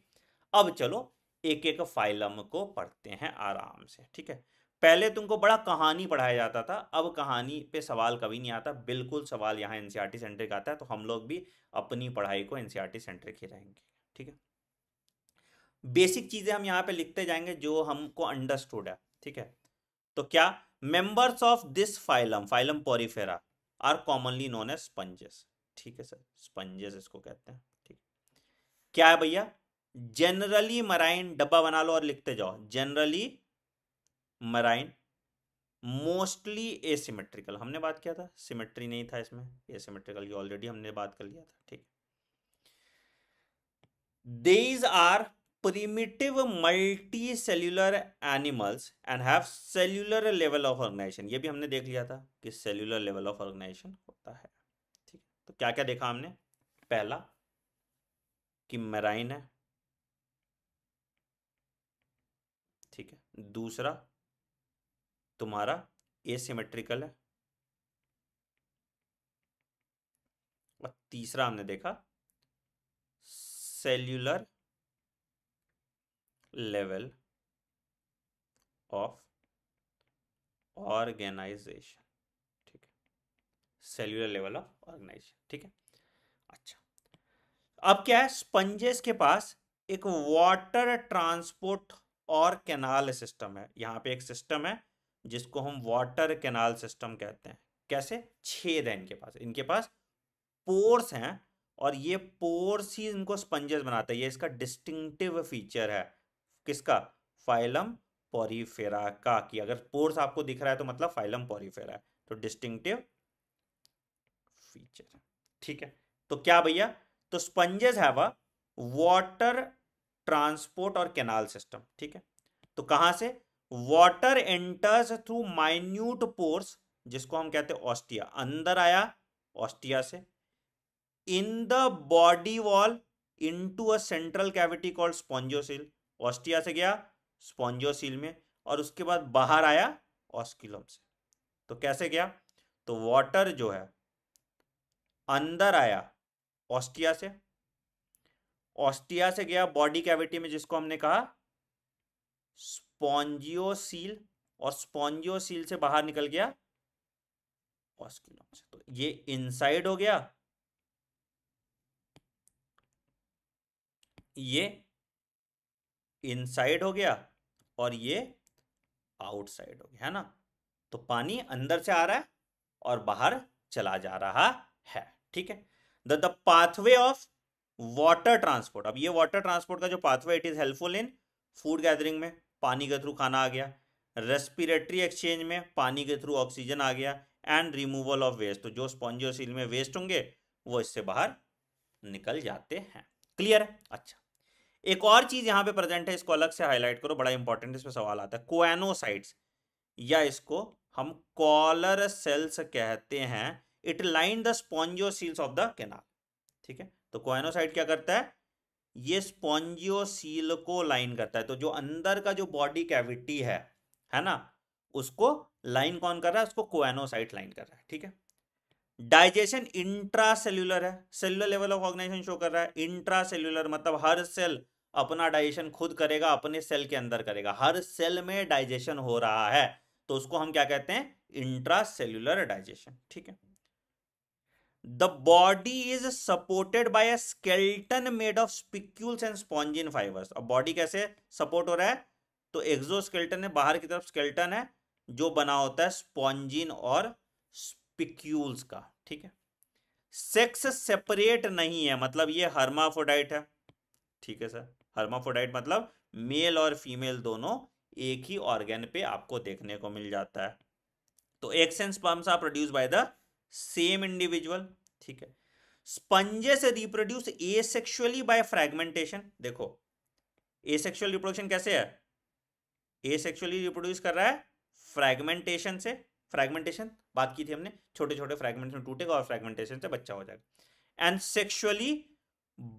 अब चलो एक एक फाइलम को पढ़ते हैं आराम से ठीक है पहले तुमको बड़ा कहानी पढ़ाया जाता था अब कहानी पे सवाल कभी नहीं आता बिल्कुल सवाल यहाँ एन सी सेंटर का आता है तो हम लोग भी अपनी पढ़ाई को एन सी सेंटर की रहेंगे ठीक है बेसिक चीज़ें हम यहाँ पे लिखते जाएंगे जो हमको अंडरस्टूड है ठीक है तो क्या members of this phylum phylum Porifera are commonly known as sponges ठीक है सर स्पंजेस इसको कहते हैं ठीक क्या है भैया जनरली मराइन डब्बा बना लो और लिखते जाओ जनरली मराइन मोस्टली एसिमेट्रिकल हमने बात किया था सिमेट्री नहीं था इसमें एसिमेट्रिकल की ऑलरेडी हमने बात कर लिया था ठीक they are primitive multi cellular animals and have cellular level of organization ये भी हमने देख लिया था कि सेल्यूलर लेवल ऑफ ऑर्गेनाइजेशन होता है ठीक तो क्या क्या देखा हमने पहला कि मेराइन है दूसरा तुम्हारा एसिमेट्रिकल है और तीसरा हमने देखा सेल्यूलर लेवल ऑफ ऑर्गेनाइजेशन ठीक है सेल्यूलर लेवल ऑफ ऑर्गेनाइजेशन ठीक है अच्छा अब क्या है स्पंजेस के पास एक वाटर ट्रांसपोर्ट और कैनाल सिस्टम है यहाँ पे एक सिस्टम है जिसको हम वाटर कैनाल सिस्टम कहते हैं कैसे छेद है इनके पास इनके पास पोर्स हैं और ये पोर्स ही इनको स्पंजेस बनाते हैं ये इसका डिस्टिंक्टिव फीचर है किसका फाइलम पोरीफेरा का कि अगर पोर्स आपको दिख रहा है तो मतलब फाइलम पोरीफेरा है तो डिस्टिंक्टिव फीचर ठीक है तो क्या भैया तो स्पंजेस है वह वाटर ट्रांसपोर्ट और कैनाल सिस्टम ठीक है तो कहां से water enters through minute pores जिसको हम कहते हैं ऑस्टिया अंदर आया ऑस्टिया से in the body wall into a central cavity called spongocoel ostia से गया स्पॉन्जोसिल में और उसके बाद बाहर आया ऑस्किलम से तो कैसे गया तो वाटर जो है अंदर आया ऑस्टिया से ऑस्टिया से गया बॉडी कैविटी में जिसको हमने कहा स्पॉन्जियोसील और स्पॉन्जियोसील से बाहर निकल गया ऑस्कुलम से तो ये इनसाइड हो गया ये इनसाइड हो गया और ये आउटसाइड हो गया है ना तो पानी अंदर से आ रहा है और बाहर चला जा रहा है ठीक है the pathway of water transport अब ये वाटर ट्रांसपोर्ट का जो pathway it is helpful in food gathering में पानी के थ्रू खाना आ गया रेस्पिरेटरी एक्सचेंज में पानी के थ्रू ऑक्सीजन आ गया एंड रिमूवल ऑफ वेस्ट तो जो स्पॉन्जियोसील में वेस्ट होंगे वो इससे बाहर निकल जाते हैं क्लियर है अच्छा एक और चीज यहाँ पे प्रेजेंट है इसको अलग से हाईलाइट करो बड़ा इंपॉर्टेंट इसमें सवाल आता है कोएनोसाइट्स या इसको हम कॉलर सेल्स कहते हैं it line the spongocoels of the canal ठीक है तो क्वाइनोसाइट क्या करता है ये सील को लाइन करता है तो जो अंदर का जो बॉडी कैविटी है है ना उसको लाइन कौन कर रहा है उसको कोएनोसाइट लाइन कर रहा है ठीक है डाइजेशन इंट्रा सेल्यूलर है cellular level of organization show कर रहा है इंट्रा सेल्यूलर मतलब हर सेल अपना डाइजेशन खुद करेगा अपने सेल के अंदर करेगा हर सेल में डाइजेशन हो रहा है तो उसको हम क्या कहते हैं इंट्रा सेल्यूलर डाइजेशन ठीक है the body is supported by a skeleton made of spicules and spongin fibers अब body कैसे support हो रहा है तो exoskeleton है बाहर की तरफ skeleton है जो बना होता है स्पॉन्जिन और स्पिक्यूल्स का ठीक है सेक्स सेपरेट नहीं है मतलब ये हर्माफोडाइट है ठीक है सर हर्माफोडाइट मतलब मेल और फीमेल दोनों एक ही ऑर्गेन पे आपको देखने को मिल जाता है तो eggs and sperms are produce by the same individual ठीक है sponges reproduce asexually by fragmentation देखो ए सेक्शुअल रिप्रोडक्शन कैसे है ए सेक्शुअली रिप्रोड्यूस कर रहा है फ्रेगमेंटेशन से फ्रेगमेंटेशन बात की थी हमने छोटे छोटे फ्रेगमेंट में टूटेगा और फ्रेगमेंटेशन से बच्चा हो जाएगा and sexually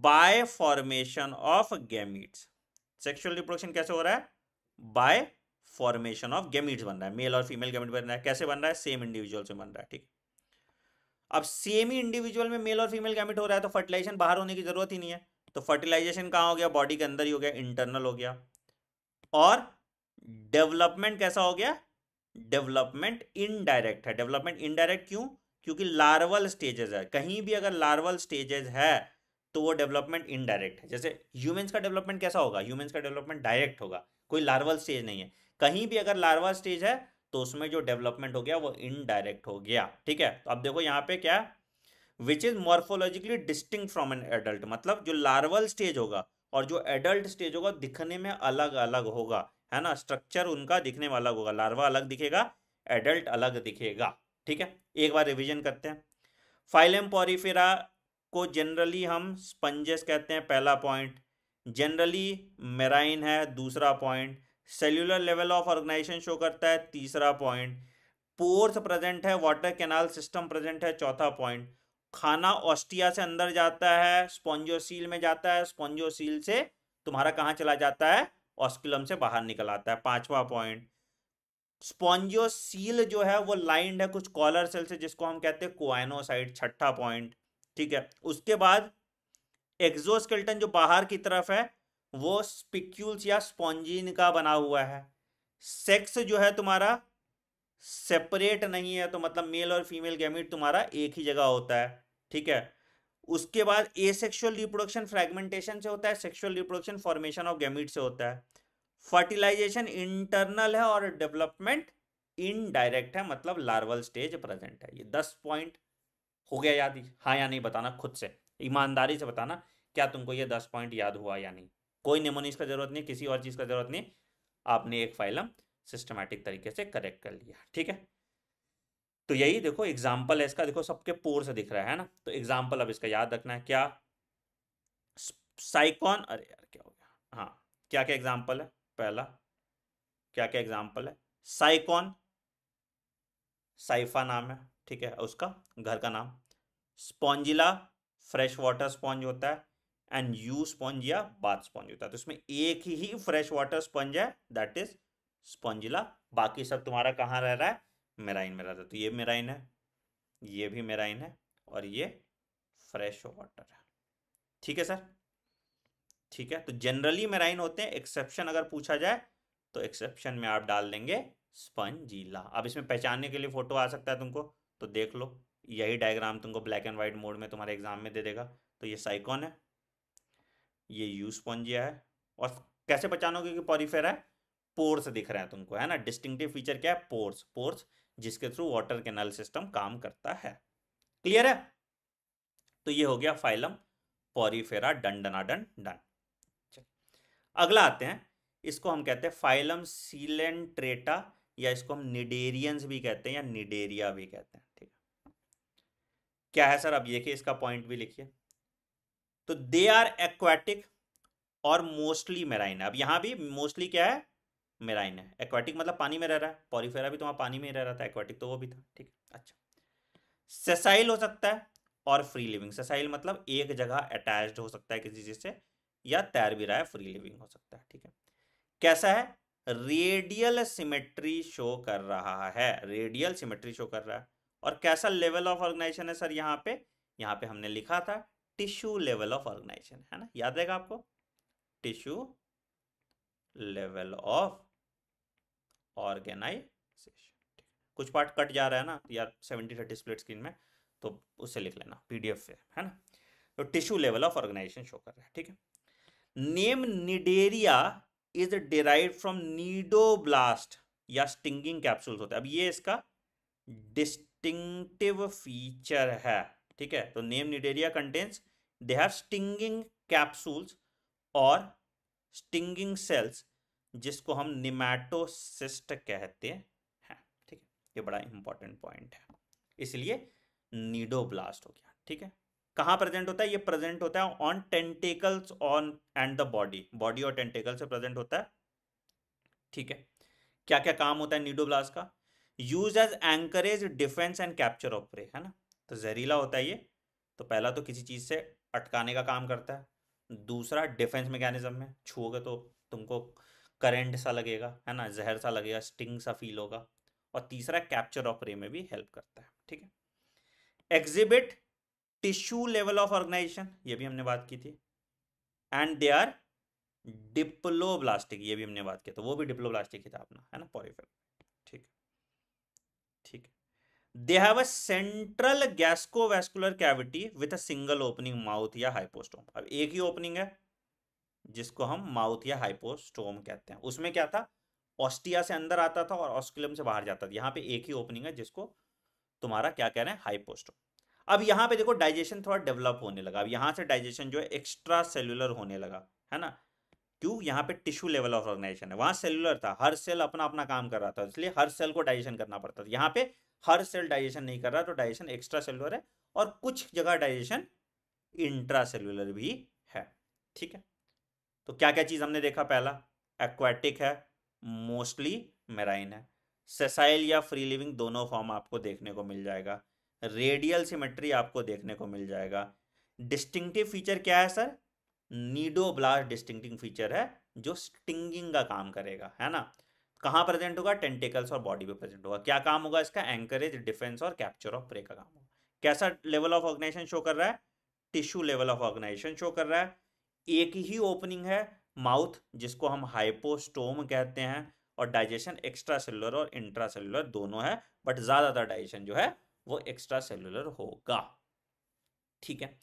by formation of gametes sexual reproduction कैसे हो रहा है बाय फॉर्मेशन ऑफ गैमीट्स बन रहा है मेल और फीमेल गैमीट बन रहा है कैसे बन रहा है सेम इंडिविजुअल से बन रहा है ठीक है अब ही इंडिविजुअल में मेल और फीमेल गैमिट हो रहा है तो फर्टिलाइजेशन बाहर होने की जरूरत ही नहीं है तो फर्टिलाइजेशन कहाँ हो गया बॉडी के अंदर ही हो गया इंटरनल हो गया और डेवलपमेंट कैसा हो गया डेवलपमेंट इनडायरेक्ट है डेवलपमेंट इनडायरेक्ट क्यों क्योंकि लार्वल स्टेजेस है कहीं भी अगर लार्वल स्टेजेस है तो वो डेवलपमेंट इनडायरेक्ट है जैसे ह्यूमेंस का डेवलपमेंट कैसा होगा ह्यूमेंस का डेवलपमेंट डायरेक्ट होगा कोई लार्वल स्टेज नहीं है कहीं भी अगर लार्वल स्टेज है तो उसमें जो डेवलपमेंट हो गया वो इनडायरेक्ट हो गया ठीक है तो अब देखो यहाँ पे क्या which is morphologically distinct from an adult मतलब जो लार्वल स्टेज होगा और जो एडल्ट स्टेज होगा दिखने में अलग अलग होगा है ना स्ट्रक्चर उनका दिखने में अलग होगा लार्वा अलग दिखेगा एडल्ट अलग दिखेगा ठीक है एक बार रिविजन करते हैं फाइलम पॉरीफेरा को जनरली हम स्पंजेस कहते हैं पहला पॉइंट जनरली मेराइन है दूसरा point cellular level of organization show करता है तीसरा पॉइंट पोर्स प्रेजेंट है वाटर कैनाल सिस्टम प्रेजेंट है चौथा पॉइंट खाना ऑस्टिया से अंदर जाता है स्पॉन्जोसील में जाता है स्पॉन्जोसील से तुम्हारा कहाँ चला जाता है ऑस्कुलम से बाहर निकल आता है पांचवा पॉइंट स्पॉन्जोसील जो है वो लाइंड है कुछ कॉलर सेल से जिसको हम कहते हैं कोआइनोसाइड छठा पॉइंट ठीक है उसके बाद एक्सोस्केल्टन जो बाहर की तरफ है वो स्पिक्यूल्स या स्पॉन्जिन का बना हुआ है सेक्स जो है तुम्हारा सेपरेट नहीं है तो मतलब मेल और फीमेल गैमिट तुम्हारा एक ही जगह होता है ठीक है उसके बाद सेक्शुअल रिप्रोडक्शन फ्रेगमेंटेशन से होता है sexual reproduction formation of gamete से होता है फर्टिलाइजेशन इंटरनल है और डेवलपमेंट इनडायरेक्ट है मतलब लार्वल स्टेज प्रेजेंट है ये दस पॉइंट हो गया याद हाँ या नहीं बताना खुद से ईमानदारी से बताना क्या तुमको ये दस पॉइंट याद हुआ या नहीं कोई नेमोनिस का जरूरत नहीं किसी और चीज़ का जरूरत नहीं आपने एक फाइलम सिस्टमैटिक तरीके से करेक्ट कर लिया ठीक है तो यही देखो एग्जाम्पल है इसका देखो सबके पोर से दिख रहा है ना तो एग्जाम्पल अब इसका याद रखना है क्या साइकॉन अरे यार क्या हो गया हाँ क्या क्या एग्जाम्पल है पहला क्या क्या एग्जाम्पल है साइकॉन साइफा नाम है ठीक है उसका घर का नाम स्पॉन्जिला फ्रेश वाटर स्पॉन्ज होता है एंड यू स्पॉन्ज या बाथ स्पॉन्ज होता है तो इसमें एक ही फ्रेश वाटर स्पंज है दैट इज स्पंजिला बाकी सब तुम्हारा कहाँ रह रहा है मेराइन में रहता है तो ये मेराइन है ये भी मेराइन है और ये फ्रेश वाटर है ठीक है सर ठीक है तो जनरली मेराइन होते हैं एक्सेप्शन अगर पूछा जाए तो एक्सेप्शन में आप डाल देंगे स्पंजीला अब इसमें पहचानने के लिए फोटो आ सकता है तुमको तो देख लो यही डायग्राम तुमको ब्लैक एंड व्हाइट मोड में तुम्हारे एग्जाम में दे देगा तो ये साइकॉन है ये यू स्पॉन्जिया है और कैसे पहचानोगे कि पॉरीफेरा है पोर्स दिख रहे हैं तुमको है ना डिस्टिंगटिव फीचर क्या है पोर्स पोर्स जिसके थ्रू वाटर कैनल सिस्टम काम करता है क्लियर है तो ये हो गया फाइलम पॉरीफेरा डंडनाडन डन अगला आते हैं इसको हम कहते हैं फाइलम सीलेंट्रेटा या इसको हम निडेरियंस भी कहते हैं या निडेरिया भी कहते हैं ठीक है क्या है सर अब देखिए इसका पॉइंट भी लिखिए तो दे आर एक्वाटिक और मोस्टली मेराइन अब यहां भी मोस्टली क्या है मेराइन है एक्वाटिक मतलब पानी में रह रहा है पॉलीफेरा भी तो वहां पानी में रह रहा था एक्वाटिक तो वो भी था ठीक है अच्छा सेसाइल हो सकता है और फ्री लिविंग सेसाइल मतलब एक जगह अटैच हो सकता है किसी चीज़ से या तैर भी रहा है फ्री लिविंग हो सकता है ठीक है कैसा है रेडियल सिमेट्री शो कर रहा है रेडियल सिमेट्री शो कर रहा है और कैसा लेवल ऑफ ऑर्गेनाइजेशन है सर यहाँ पे यहाँ पे हमने लिखा था टिश्यू लेवल ऑफ ऑर्गेनाइजेशन है ना याद रहेगा आपको टिश्यू लेवल ऑफ ऑर्गेनाइजेशन कुछ पार्ट कट जा रहा है ना यार सेवेंटी थर्टी स्प्लिट स्क्रीन में तो उससे लिख लेना पीडीएफ से है ना तो tissue level of organization show कर रहा है ठीक है name Cnidaria is derive from cnidoblast या स्टिंगिंग कैप्सूल्स होते हैं अब ये इसका डिस्टिंक्टिव फीचर है ठीक है तो name Cnidaria contains they have stinging capsules और स्टिंगिंग सेल्स जिसको हम निमैटोसिस्ट कहते हैं ठीक है ये बड़ा इंपॉर्टेंट पॉइंट है इसलिए नीडोब्लास्ट हो गया ठीक है कहाँ प्रेजेंट होता है ये प्रेजेंट होता है on tentacles on and the body body और टेंटेकल से प्रेजेंट होता है ठीक है क्या क्या काम होता है नीडोब्लास्ट का use as anchorage defence and capture of prey है ना तो जहरीला होता है ये तो पहला तो किसी चीज़ से अटकाने का काम करता है दूसरा डिफेंस मैकेनिज्म है छूओगे तो तुमको करंट सा लगेगा है ना जहर सा लगेगा स्टिंग सा फील होगा और तीसरा कैप्चर ऑफ रे में भी हेल्प करता है ठीक है exhibit tissue level of organization ये भी हमने बात की थी एंड दे आर डिप्लोब्लास्टिक ये भी हमने बात की तो वो भी डिप्लोब्लास्टिक ही था अपना है ना पॉरीफेल ठीक ठीक they have a central gastrovascular cavity with a single opening mouth या हाइपोस्टोम अब एक ही ओपनिंग है जिसको हम माउथ या हाइपोस्टोम कहते हैं उसमें क्या था ऑस्टिया से अंदर आता था और ऑस्कुलम से बाहर जाता था यहाँ पे एक ही ओपनिंग है जिसको तुम्हारा क्या कह रहे हैं हाइपोस्टोम अब यहाँ पे देखो डाइजेशन थोड़ा डेवलप होने लगा अब यहाँ से डाइजेशन जो है एक्स्ट्रा सेलुलर होने लगा है ना क्यों यहाँ पे टिश्यू लेवल ऑफ ऑर्गेनाइजेशन है वहां सेलुलर था हर सेल अपना अपना काम कर रहा था इसलिए हर सेल को डाइजेशन करना पड़ता था यहाँ पे हर सेल डाइजेशन नहीं कर रहा तो डाइजेशन एक्स्ट्रा सेलुलर है और कुछ जगह डाइजेशन इंट्रा सेलुलर भी है ठीक है तो क्या क्या चीज़ हमने देखा पहला एक्वाटिक है मोस्टली मेराइन है सेसाइल या फ्री लिविंग दोनों फॉर्म आपको देखने को मिल जाएगा रेडियल सिमेट्री आपको देखने को मिल जाएगा डिस्टिंक्टिव फीचर क्या है sir cnidoblast distinguishing feature है जो स्टिंगिंग का काम करेगा है ना कहाँ प्रेजेंट होगा टेंटिकल्स और बॉडी पे प्रेजेंट होगा क्या काम होगा इसका एंकरेज डिफेंस और कैप्चर ऑफ प्रे का काम होगा कैसा लेवल ऑफ ऑर्गेनाइजेशन शो कर रहा है tissue level of organization show कर रहा है एक ही ओपनिंग है माउथ जिसको हम हाइपोस्टोम कहते हैं और डाइजेशन एक्स्ट्रा सेलुलर और इंट्रा सेलुलर दोनों है बट ज़्यादातर डाइजेशन जो है वो एक्स्ट्रा सेलुलर होगा ठीक है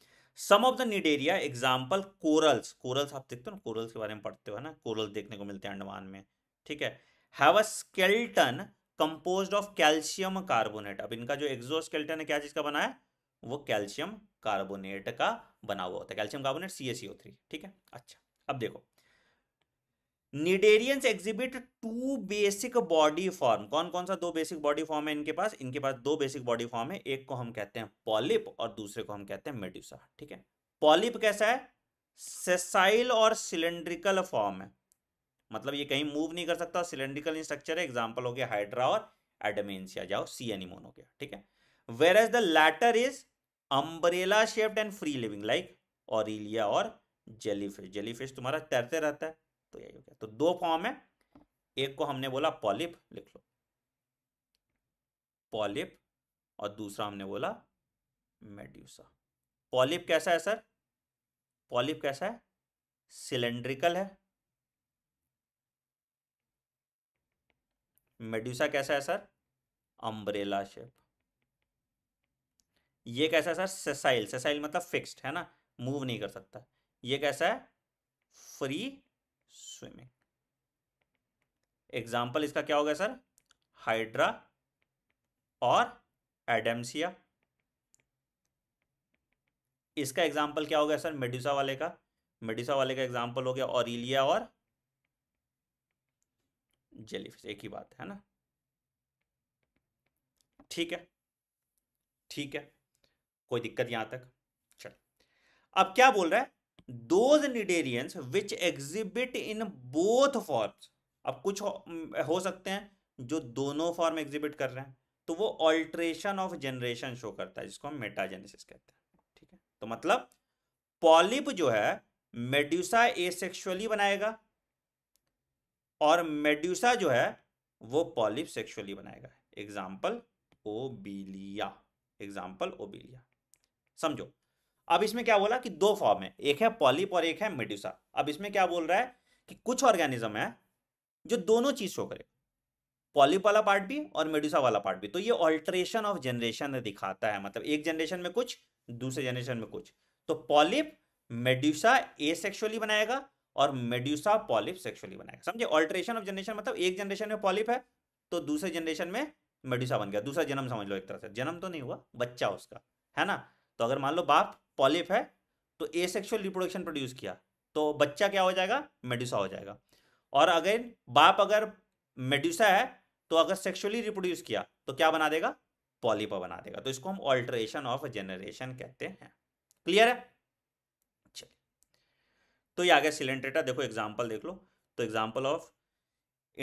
some of the Cnidaria example corals corals आप देखते हो ना कोरल्स के बारे में पढ़ते हो ना कोरल्स देखने को मिलते हैं अंडमान में ठीक है have a skeleton compose of calcium carbonate अब इनका जो एक्सोस्केल्टन है क्या चीज का बना है वो कैल्शियम कार्बोनेट का बना हुआ होता है कैल्शियम कार्बोनेट सी थ्री ठीक है अच्छा अब देखो cnidarians exhibit two basic body form कौन कौन सा दो बेसिक बॉडी फॉर्म है इनके पास इनके पास दो बेसिक बॉडी फॉर्म है एक को हम कहते हैं पॉलिप और दूसरे को हम कहते हैं मेड्यूसा ठीक है पॉलिप कैसा है सेसाइल और सिलेंड्रिकल फॉर्म है मतलब ये कहीं मूव नहीं कर सकता सिलेंड्रिकल स्ट्रक्चर है एग्जाम्पल हो गया हाइड्रा और एडमेंसिया जाओ सी एनिमोन हो गया ठीक है whereas the latter is umbrella shaped and free living like Aurelia और जेलीफिश जेलीफिश तुम्हारा तैरते रहता है तो यही हो गया तो दो फॉर्म है एक को हमने बोला पॉलिप लिख लो पॉलिप और दूसरा हमने बोला मेड्यूसा पॉलिप कैसा है सर पॉलिप कैसा है सिलेंड्रिकल है मेड्यूसा कैसा है सर अम्ब्रेला शेप ये कैसा है सर सेसाइल सेसाइल मतलब फिक्स्ड है ना मूव नहीं कर सकता ये कैसा है फ्री स्विमिंग एग्जाम्पल इसका क्या होगा सर हाइड्रा और एडेमसिया इसका एग्जाम्पल क्या हो गया सर मेड्यूसा वाले का मेड्यूसा वाले का एग्जाम्पल हो गया ऑरिलिया और जेलीफिश एक ही बात है ना ठीक है ठीक है कोई दिक्कत यहां तक चल अब क्या बोल रहा है those cnidarians which exhibit in both forms अब कुछ हो, हो सकते हैं जो दोनों फॉर्म एग्जिबिट कर रहे हैं तो वो ऑल्ट्रेशन ऑफ जनरेशन शो करता है जिसको हम मेटाजेनेसिस कहते हैं ठीक है तो मतलब पॉलिप जो है मेड्यूसा एसेक्सुअली बनाएगा और मेड्यूसा जो है वो पॉलिप सेक्सुअली बनाएगा एग्जाम्पल ओबिलिया एग्जाम्पल ओबिलिया समझो अब इसमें क्या बोला कि दो फॉर्म है एक है पॉलिप और एक है मेड्यूसा अब इसमें क्या बोल रहा है कि कुछ ऑर्गेनिज्म है जो दोनों चीज शो करे पॉलिप वाला पार्ट भी और मेड्यूसा वाला पार्ट भी तो ये ऑल्ट्रेशन ऑफ जनरेशन दिखाता है मतलब एक जनरेशन में कुछ दूसरे जनरेशन में कुछ तो पॉलिप मेड्यूसा ए बनाएगा और मेड्यूसा पॉलिप सेक्सुअली बनाएगा समझे ऑल्ट्रेशन ऑफ जनरेशन मतलब एक जनरेशन में पॉलिप है तो दूसरे जनरेशन में मेड्यूसा बन गया दूसरा जन्म समझ लो एक तरह से जन्म तो नहीं हुआ बच्चा उसका है ना तो अगर मान लो बाप पॉलिप है तो ए सेक्शुअल रिप्रोडक्शन प्रोड्यूस किया तो बच्चा क्या हो जाएगा मेड्यूसा हो जाएगा और अगेन बाप अगर मेड्यूसा है तो अगर सेक्सुअली रिप्रोड्यूस किया तो क्या बना देगा पॉलिप बना देगा तो इसको हम ऑल्ट्रेशन ऑफ जनरेशन कहते हैं क्लियर है तो ये आ गया सिलेंट्रेटा देखो एग्जाम्पल देख लो तो example of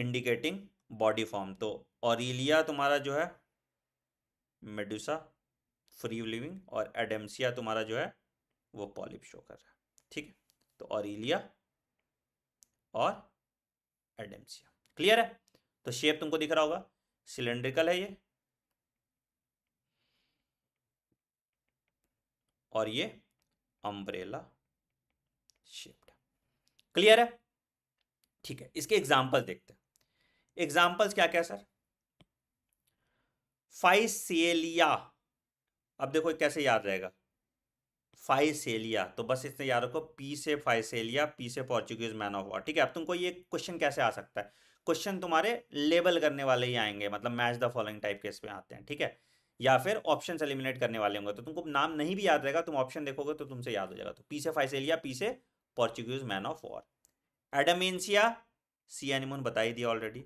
indicating body form तो ऑरिलिया तुम्हारा जो है मेड्यूसा फ्री लिविंग और एडेम्सिया तुम्हारा जो है वो पॉलिप शो कर रहा है ठीक है तो ऑरिलिया और एडेम्सिया क्लियर है तो शेप तुमको दिख रहा होगा सिलेंड्रिकल है ये और ये अम्ब्रेला शिफ्ट क्लियर है ठीक है इसके एग्जाम्पल देखते हैं एग्जाम्पल्स क्या क्या सर फाइसेलिया अब देखो कैसे याद रहेगा फाइसेलिया तो बस इतने याद रखो पी से फाइसेलिया पी से पोर्चुगीज मैन ऑफ वॉर ठीक है अब तुमको ये क्वेश्चन कैसे आ सकता है क्वेश्चन तुम्हारे लेबल करने वाले ही आएंगे मतलब मैच द फॉलोइंग टाइप के इसमें आते हैं ठीक है या फिर ऑप्शन एलिमिनेट करने वाले होंगे तो तुमको नाम नहीं भी याद रहेगा तुम ऑप्शन देखोगे तो तुमसे याद हो जाएगा तो पी से फाइसेलिया पी से Portuguese man of war Adamsia sea anemone बताई ही दिया ऑलरेडी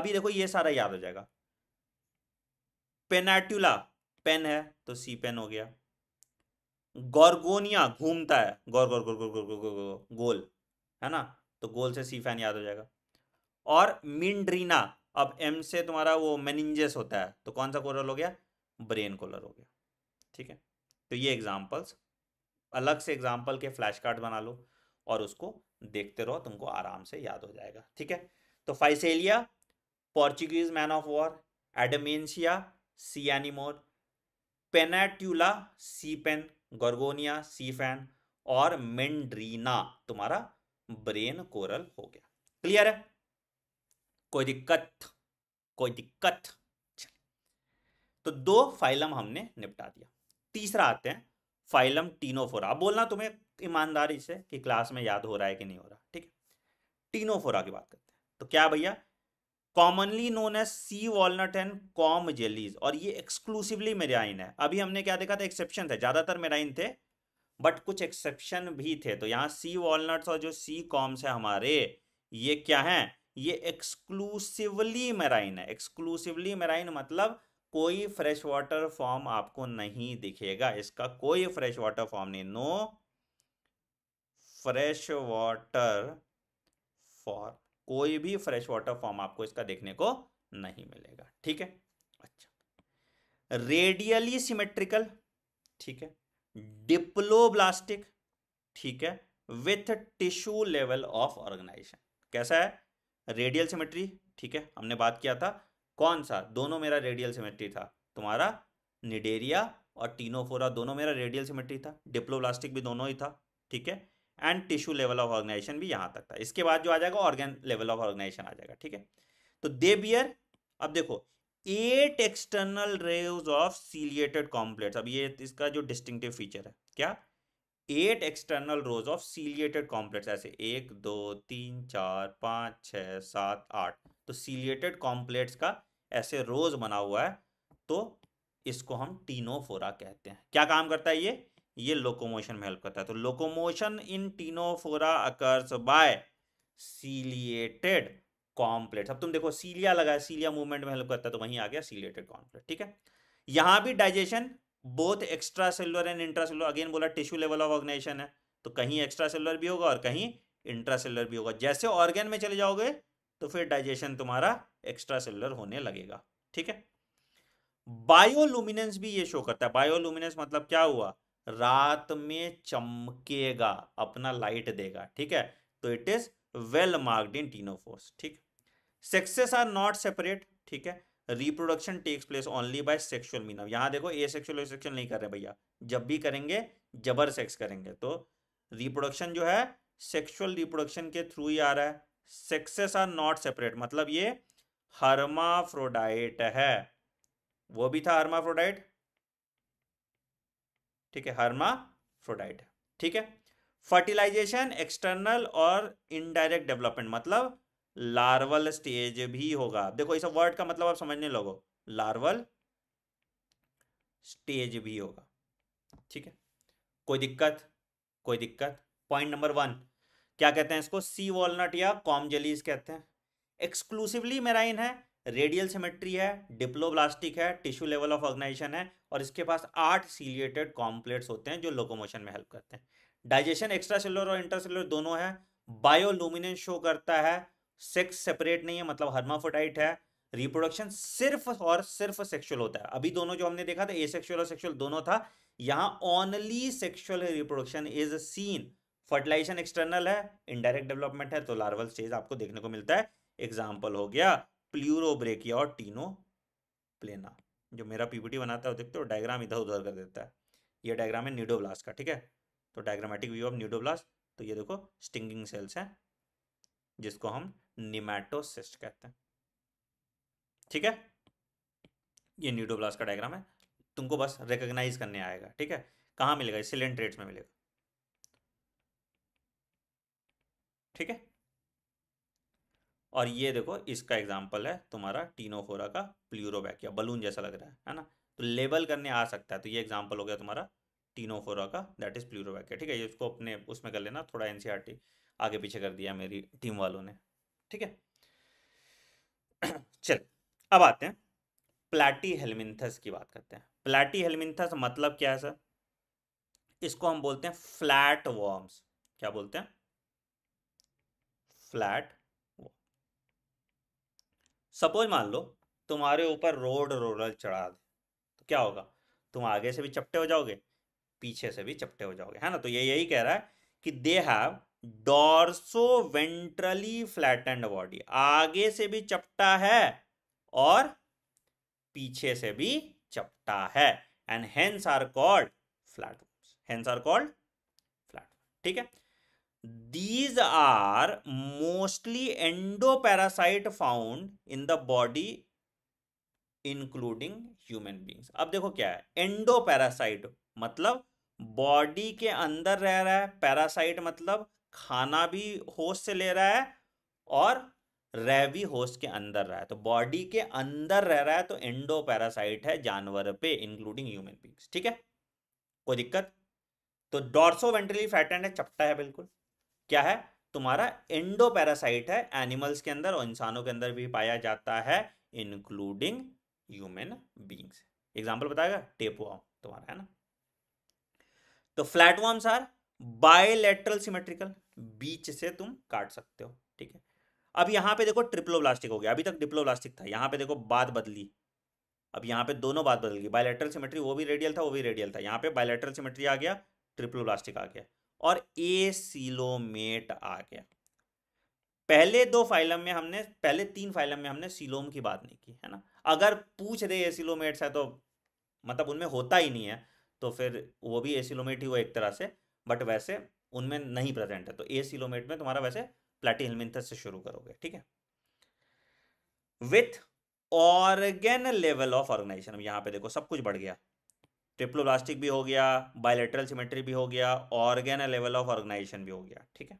अभी देखो ये सारा याद हो जाएगा पेनाट्यूला पेन है तो सी पेन हो गया गोरगोनिया घूमता है गौर गौर गौर गौर गौर गौर गोल है ना तो गोल से सी फैन याद हो जाएगा और मिंड्रीना अब एम से तुम्हारा वो मेनिंजेस होता है तो कौन सा कोरल हो गया ब्रेन कोलर हो गया ठीक है तो ये एग्जांपल्स अलग से एग्जाम्पल के फ्लैश कार्ड बना लो और उसको देखते रहो तुमको आराम से याद हो जाएगा ठीक है तो Physalia Portuguese man of war Adamsia anemone Pennatula Gorgonia sea fan और मेंड्रीना तुम्हारा ब्रेन कोरल हो गया क्लियर है कोई दिक्कत कोई दिक्कत तो दो फाइलम हमने निपटा दिया तीसरा आते हैं फाइलम टीनोफोरा अब बोलना तुम्हें ईमानदारी से कि क्लास में याद हो रहा है कि नहीं हो रहा ठीक है टीनोफोरा की बात करते हैं तो क्या भैया कॉमनली नोन है sea walnut and comb jellies और ये एक्सक्लूसिवली मेराइन है अभी हमने क्या देखा था एक्सेप्शन थे ज़्यादातर मेराइन थे बट कुछ एक्सेप्शन भी थे तो यहाँ सी वॉलट्स और जो सी कॉम्स है हमारे ये क्या है ये एक्सक्लूसिवली मेराइन है एक्सक्लूसिवली मेराइन मतलब कोई फ्रेश वाटर फॉर्म आपको नहीं दिखेगा इसका कोई फ्रेश वाटर फॉर्म नहीं नो फ्रेश वाटर फॉर्म कोई भी फ्रेश वाटर फॉर्म आपको इसका देखने को नहीं मिलेगा ठीक है अच्छा रेडियली सिमेट्रिकल ठीक है डिप्लोब्लास्टिक ठीक है with tissue level of organisation कैसा है रेडियल सिमेट्री ठीक है हमने बात किया था कौन सा दोनों मेरा रेडियल सिमेट्री था तुम्हारा निडेरिया और टीनोफोरा दोनों मेरा रेडियल सिमेट्री था डिप्लोब्लास्टिक भी दोनों ही था ठीक है and tissue level of organisation भी यहाँ तक था इसके बाद जो आ जाएगा ऑर्गेन लेवल ऑफ ऑर्गेनाइजेशन आ जाएगा ठीक है तो दे बियर अब देखो eight external rows of ciliated comb plates अब ये इसका जो डिस्टिंगटिव फीचर है क्या eight external rows of ciliated comb plates ऐसे एक दो तीन चार पाँच छः सात आठ तो सीलिएटेड कॉम्प्लेक्स का ऐसे रोज बना हुआ है तो इसको हम टीनोफोरा कहते हैं क्या काम करता है ये ये लोकोमोशन में हेल्प करता है तो locomotion in Ctenophora occurs by ciliated comb plate अब तुम देखो सीलिया लगा है सीलिया मूवमेंट में हेल्प करता है तो वहीं आ गया सीलिएटेड कॉम्प्लेट ठीक है यहां भी digestion both extra cellular and intra cellular again बोला टिश्यू लेवल ऑफ ऑर्गेनाइजेशन है तो कहीं एक्स्ट्रा सेलुलर भी होगा और कहीं इंट्रा सेलुलर भी होगा जैसे ऑर्गेन में चले जाओगे तो फिर डाइजेशन तुम्हारा एक्स्ट्रा सेलुलर होने लगेगा ठीक है बायोलुमिनेंस भी ये शो करता है बायोलुमिनेंस मतलब क्या हुआ रात में चमकेगा अपना लाइट देगा ठीक है तो it is well marked in ctenophores ठीक सेक्सेस आर नॉट सेपरेट ठीक है reproduction takes place only by sexual mean यहां देखो ए सेक्सुअल सेक्सुअल नहीं कर रहे भैया जब भी करेंगे जबर सेक्स करेंगे तो रिप्रोडक्शन जो है सेक्सुअल रिप्रोडक्शन के थ्रू ही आ रहा है सेक्सेस आर नॉट सेपरेट मतलब ये हर्माफ्रोडाइट है वो भी था हर्माफ्रोडाइट ठीक है हर्माफ्रोडाइट ठीक है फर्टिलाइजेशन एक्सटर्नल और इनडायरेक्ट डेवलपमेंट मतलब लार्वल स्टेज भी होगा देखो इस वर्ड का मतलब आप समझने लगो लार्वल स्टेज भी होगा ठीक है कोई दिक्कत कोई दिक्कत पॉइंट नंबर वन क्या कहते हैं इसको सी वॉलनट या कॉम जलीज कहते हैं एक्सक्लूसिवली मेराइन है रेडियल सिमेट्री है डिप्लोब्लास्टिक है टिश्यू लेवल ऑफ ऑर्गेनाइजेशन है और इसके पास आठ सीलिएटेड कॉम्प्लेट्स होते हैं जो लोकोमोशन में हेल्प करते हैं डाइजेशन एक्स्ट्रा सेलर और इंटरसेलुलर दोनों है बायोलूमिनेंस शो करता है सेक्स सेपरेट नहीं है मतलब हर्माफोटाइट है रिप्रोडक्शन सिर्फ और सिर्फ सेक्सुअल होता है अभी दोनों जो हमने देखा था एसेक्सुअल और सेक्सुअल दोनों था यहाँ only sexual reproduction is seen fertilisation external है इनडायरेक्ट डेवलपमेंट है तो लार्वल स्टेज आपको देखने को मिलता है एग्जाम्पल हो गया प्ल्यूरोब्रेकिया और टीनो प्लेना जो मेरा पीपीटी बनाता है देखते हो डायग्राम इधर उधर कर देता है ये डायग्राम है न्यूडोब्लास्ट का ठीक है तो डायग्रामेटिक व्यू ऑफ न्यूडोब्लास्ट तो ये देखो स्टिंगिंग सेल्स हैं जिसको हम निमेटोसिस्ट कहते हैं ठीक है ये न्यूडोब्लास्ट का डायग्राम है तुमको बस रिकग्नाइज करने आएगा ठीक है कहाँ मिलेगा सिलेंट्रेट्स में मिलेगा ठीक है और ये देखो इसका एग्जाम्पल है तुम्हारा टीनोफोरा का प्ल्यूरोबैकिया बलून जैसा लग रहा है है ना तो लेबल करने आ सकता है तो ये एग्जाम्पल हो गया तुम्हारा टीनोफोरा का दैट इज प्ल्यूरोबैकिया ठीक है ये इसको अपने उसमें कर लेना थोड़ा एनसीआर e आगे पीछे कर दिया मेरी टीम वालों ने ठीक है चल अब आते हैं प्लाटी हेलमिंथस की बात करते हैं प्लाटी हेलमिंथस मतलब क्या है सर इसको हम बोलते हैं फ्लैट वर्म्स क्या बोलते हैं फ्लैट सपोज मान लो तुम्हारे ऊपर रोड रोलर चढ़ा दे तो क्या होगा तुम आगे से भी चपटे हो जाओगे पीछे से भी चपटे हो जाओगे है ना तो ये यही कह रहा है कि they have dorso ventrally and body आगे से भी चपटा है और पीछे से भी चपटा है and hence are called flat hence are called flat ठीक है these mostly endoparasite found in the body including human beings अब देखो क्या है एंडो पैरासाइट मतलब बॉडी के अंदर रह रहा है पैरासाइट मतलब खाना भी होश से ले रहा है और रह भी होश के अंदर रहा है तो बॉडी के अंदर रह रहा है तो एंडो पैरासाइट है जानवर पे इंक्लूडिंग ह्यूमन बींग्स ठीक है कोई दिक्कत तो डॉर्सो वेंट्रली फैटेंट है चपटा है बिल्कुल क्या है तुम्हारा एंडो पैरासाइट है एनिमल्स के अंदर और इंसानों के अंदर भी पाया जाता है इंक्लूडिंग ह्यूमन बींग्स एग्जाम्पल बताएगा टेपवाम तुम्हारा है ना तो फ्लैटवॉर्म्स आर बायोलेट्रल सिमेट्रिकल बीच से तुम काट सकते हो ठीक है अब यहां पे देखो ट्रिप्लोब्लास्टिक हो गया अभी तक डिप्लोब्लास्टिक था यहां पे देखो बात बदली अब यहां पे दोनों बात बदल गई बायोलेट्रल सिमेट्री वो भी रेडियल था वो भी रेडियल था यहां पे बायोलेट्रल सिमेट्री आ गया ट्रिप्लोब्लास्टिक आ गया और ए सिलोमेट आ गया पहले दो फाइलम में हमने पहले तीन फाइलम में हमने सिलोम की बात नहीं की है ना अगर पूछ दे एसिलोमेट्स है तो मतलब उनमें होता ही नहीं है तो फिर वो भी एसिलोमेट ही हुआ एक तरह से बट वैसे उनमें नहीं प्रेजेंट है तो एसिलोमेट में तुम्हारा वैसे प्लाटी से शुरू करोगे ठीक है with organ level of organisation अब यहाँ पे देखो सब कुछ बढ़ गया ट्रिप्लोब्लास्टिक भी हो गया बायोलेट्रल सिमेट्री भी हो गया ऑर्गेन लेवल ऑफ ऑर्गेनाइजेशन भी हो गया ठीक है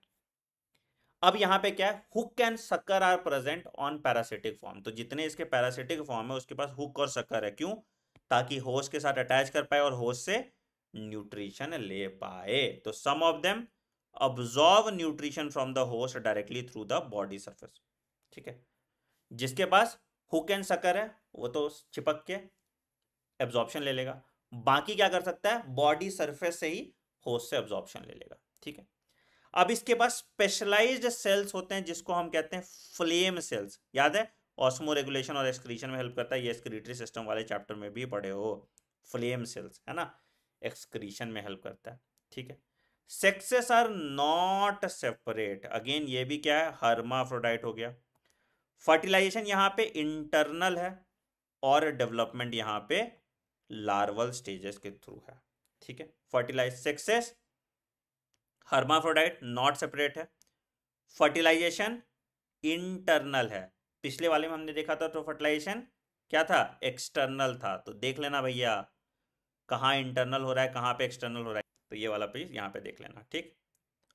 अब यहां पे क्या है hook and sucker are present on parasitic form तो जितने इसके पैरासिटिक फॉर्म है उसके पास हुक और सक्कर है क्यों ताकि होश के साथ अटैच कर पाए और होश से न्यूट्रिशन ले पाए तो some of them absorb nutrition from the host directly through the body surface ठीक है जिसके पास हुक एंड सकर है वो तो चिपक के एब्जॉर्बशन ले लेगा बाकी क्या कर सकता है बॉडी सरफेस से ही होस्ट से एब्जॉर्प्शन ले लेगा ठीक है अब इसके पास स्पेशलाइज्ड सेल्स होते हैं जिसको हम कहते हैं फ्लेम सेल्स याद है ऑस्मो रेगुलेशन और एक्सक्रीशन में हेल्प करता है ये एक्सक्रीटरी सिस्टम वाले चैप्टर में भी पढ़े हो फ्लेम सेल्स है ना एक्सक्रीशन में हेल्प करता है ठीक है sexes are not separate again ये भी क्या है हर्माफ्रोडाइट हो गया फर्टिलाइजेशन यहाँ पे इंटरनल है और डेवलपमेंट यहाँ पे लार्वल स्टेजेस के थ्रू है ठीक है fertilise sexes hermaphrodite not separate है फर्टिलाइजेशन इंटरनल है पिछले वाले में हमने देखा था तो फर्टिलाइजेशन क्या था एक्सटर्नल था तो देख लेना भैया कहाँ इंटरनल हो रहा है कहाँ पे एक्सटर्नल हो रहा है तो ये वाला पीज यहाँ पे देख लेना ठीक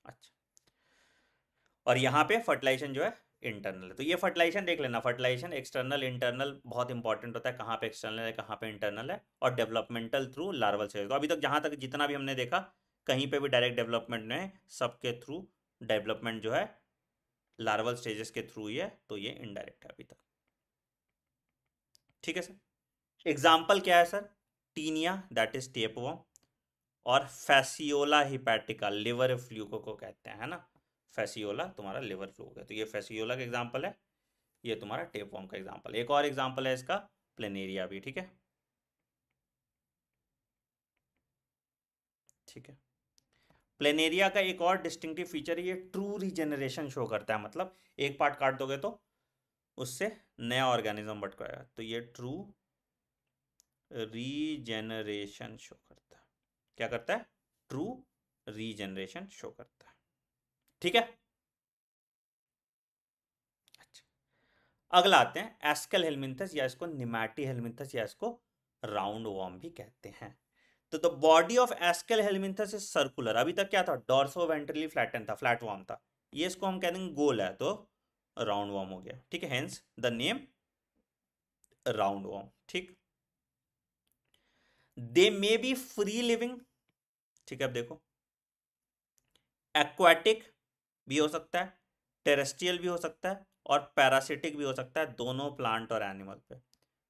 अच्छा और यहाँ पे फर्टिलाइजेशन जो है इंटरनल है तो ये फर्टिलाइजेशन देख लेना फर्टिलाइजेशन एक्सटर्नल इंटरनल बहुत इंपॉर्टेंट होता है कहाँ पे एक्सटर्नल है कहाँ पे इंटरनल है और डेवलपमेंटल थ्रू लार्वल से तो अभी तक जहाँ तक जितना भी हमने देखा कहीं पे भी डायरेक्ट डेवलपमेंट में सबके थ्रू डेवलपमेंट जो है लार्वल स्टेजेस के थ्रू ही है तो ये इनडायरेक्ट है अभी तक ठीक है सर एग्जाम्पल क्या है sir Taenia that is tapeworm और फैसियोला हिपैटिका लिवर फ्लूको को कहते हैं है ना फैसियोला तुम्हारा लिवर फ्लू हो गया तो ये फैसियोला का एग्जाम्पल है ये तुम्हारा टेपवॉर्म का एग्जाम्पल एक और एग्जाम्पल है इसका प्लेनेरिया भी ठीक है ठीक है प्लेनेरिया का एक और डिस्टिंक्टिव फीचर ये ट्रू रिजेनरेशन शो करता है मतलब एक पार्ट काट दोगे तो उससे नया ऑर्गेनिज्म बट गया तो ये ट्रू रीजेनरेशन शो करता है क्या करता है ट्रू रीजेनरेशन शो करता है ठीक है अच्छा अगला आते हैं एस्कल हेलमिंथस या इसको निमैटी हेलमिंथस या इसको राउंड वॉर्म भी कहते हैं तो the body of Aschelminthes is circular अभी तक क्या था डॉर्सो वेंट्रली फ्लैटन था फ्लैट वॉर्म था ये इसको हम कह देंगे गोल है तो राउंड वॉर्म हो गया ठीक है hence the name round worm ठीक they may be free living ठीक है अब देखो एक्वाटिक भी हो सकता है टेरेस्ट्रियल भी हो सकता है और पैरासिटिक भी हो सकता है दोनों प्लांट और एनिमल पे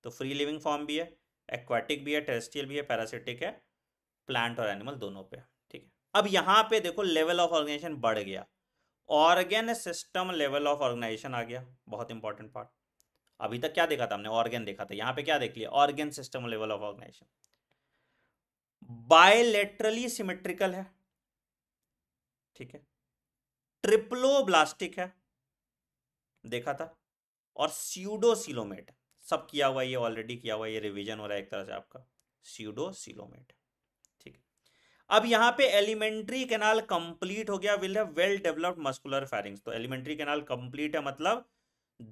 तो फ्री लिविंग फॉर्म भी है एक्वाटिक भी है टेरेस्ट्रियल भी है पैरासिटिक है प्लांट और एनिमल दोनों पे ठीक है अब यहाँ पे देखो लेवल ऑफ ऑर्गेनाइजेशन बढ़ गया organ system level of organisation आ गया बहुत इंपॉर्टेंट पार्ट अभी तक क्या देखा था हमने ऑर्गेन देखा था यहाँ पे क्या देख लिया organ system level of organisation bilaterally symmetrical है ठीक है ट्रिप्लोब्लास्टिक है देखा था और सीडोसिलोमेट सब किया हुआ ये ऑलरेडी किया हुआ ये रिवीजन हो रहा है एक तरह से आपका सीडोसिलोमेट ठीक अब यहां पे एलिमेंट्री कैनाल कंप्लीट हो गया विल है वेल डेवलप्ड मस्कुलर फैरिंग्स तो एलिमेंट्री कैनाल कंप्लीट है मतलब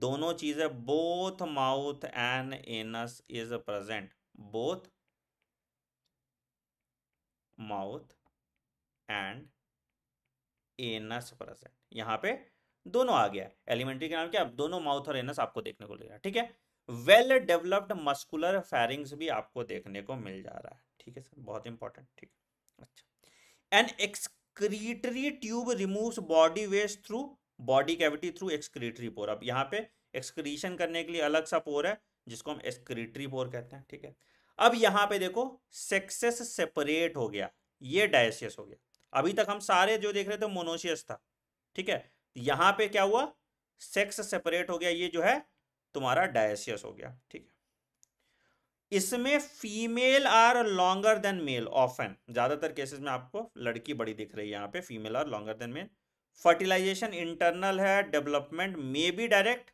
दोनों चीजें both mouth and anus is present both mouth and anus present यहाँ पे दोनों आ गया एलिमेंट्री के नाम क्या दोनों माउथ और एनस आपको देखने को मिल रहा है ठीक है वेल डेवलप्ड मस्कुलर फेरिंग्स भी आपको देखने को मिल जा रहा है ठीक है सर बहुत इंपॉर्टेंट ठीक अच्छा an excretory tube removes body waste through body cavity through excretory pore अब यहाँ पे एक्सक्रीशन करने के लिए अलग सा पोर है जिसको हम एक्सक्रीटरी पोर कहते हैं ठीक है अब यहाँ पे देखो सेक्सेस सेपरेट हो गया ये डायसियस हो गया अभी तक हम सारे जो देख रहे थे मोनोशियस था ठीक है यहां पे क्या हुआ सेक्स सेपरेट हो गया ये जो है तुम्हारा डायसियस हो गया ठीक है इसमें female are longer than male often ज्यादातर केसेस में आपको लड़की बड़ी दिख रही है यहां पे female are longer than male fertilisation internal है डेवलपमेंट मे बी डायरेक्ट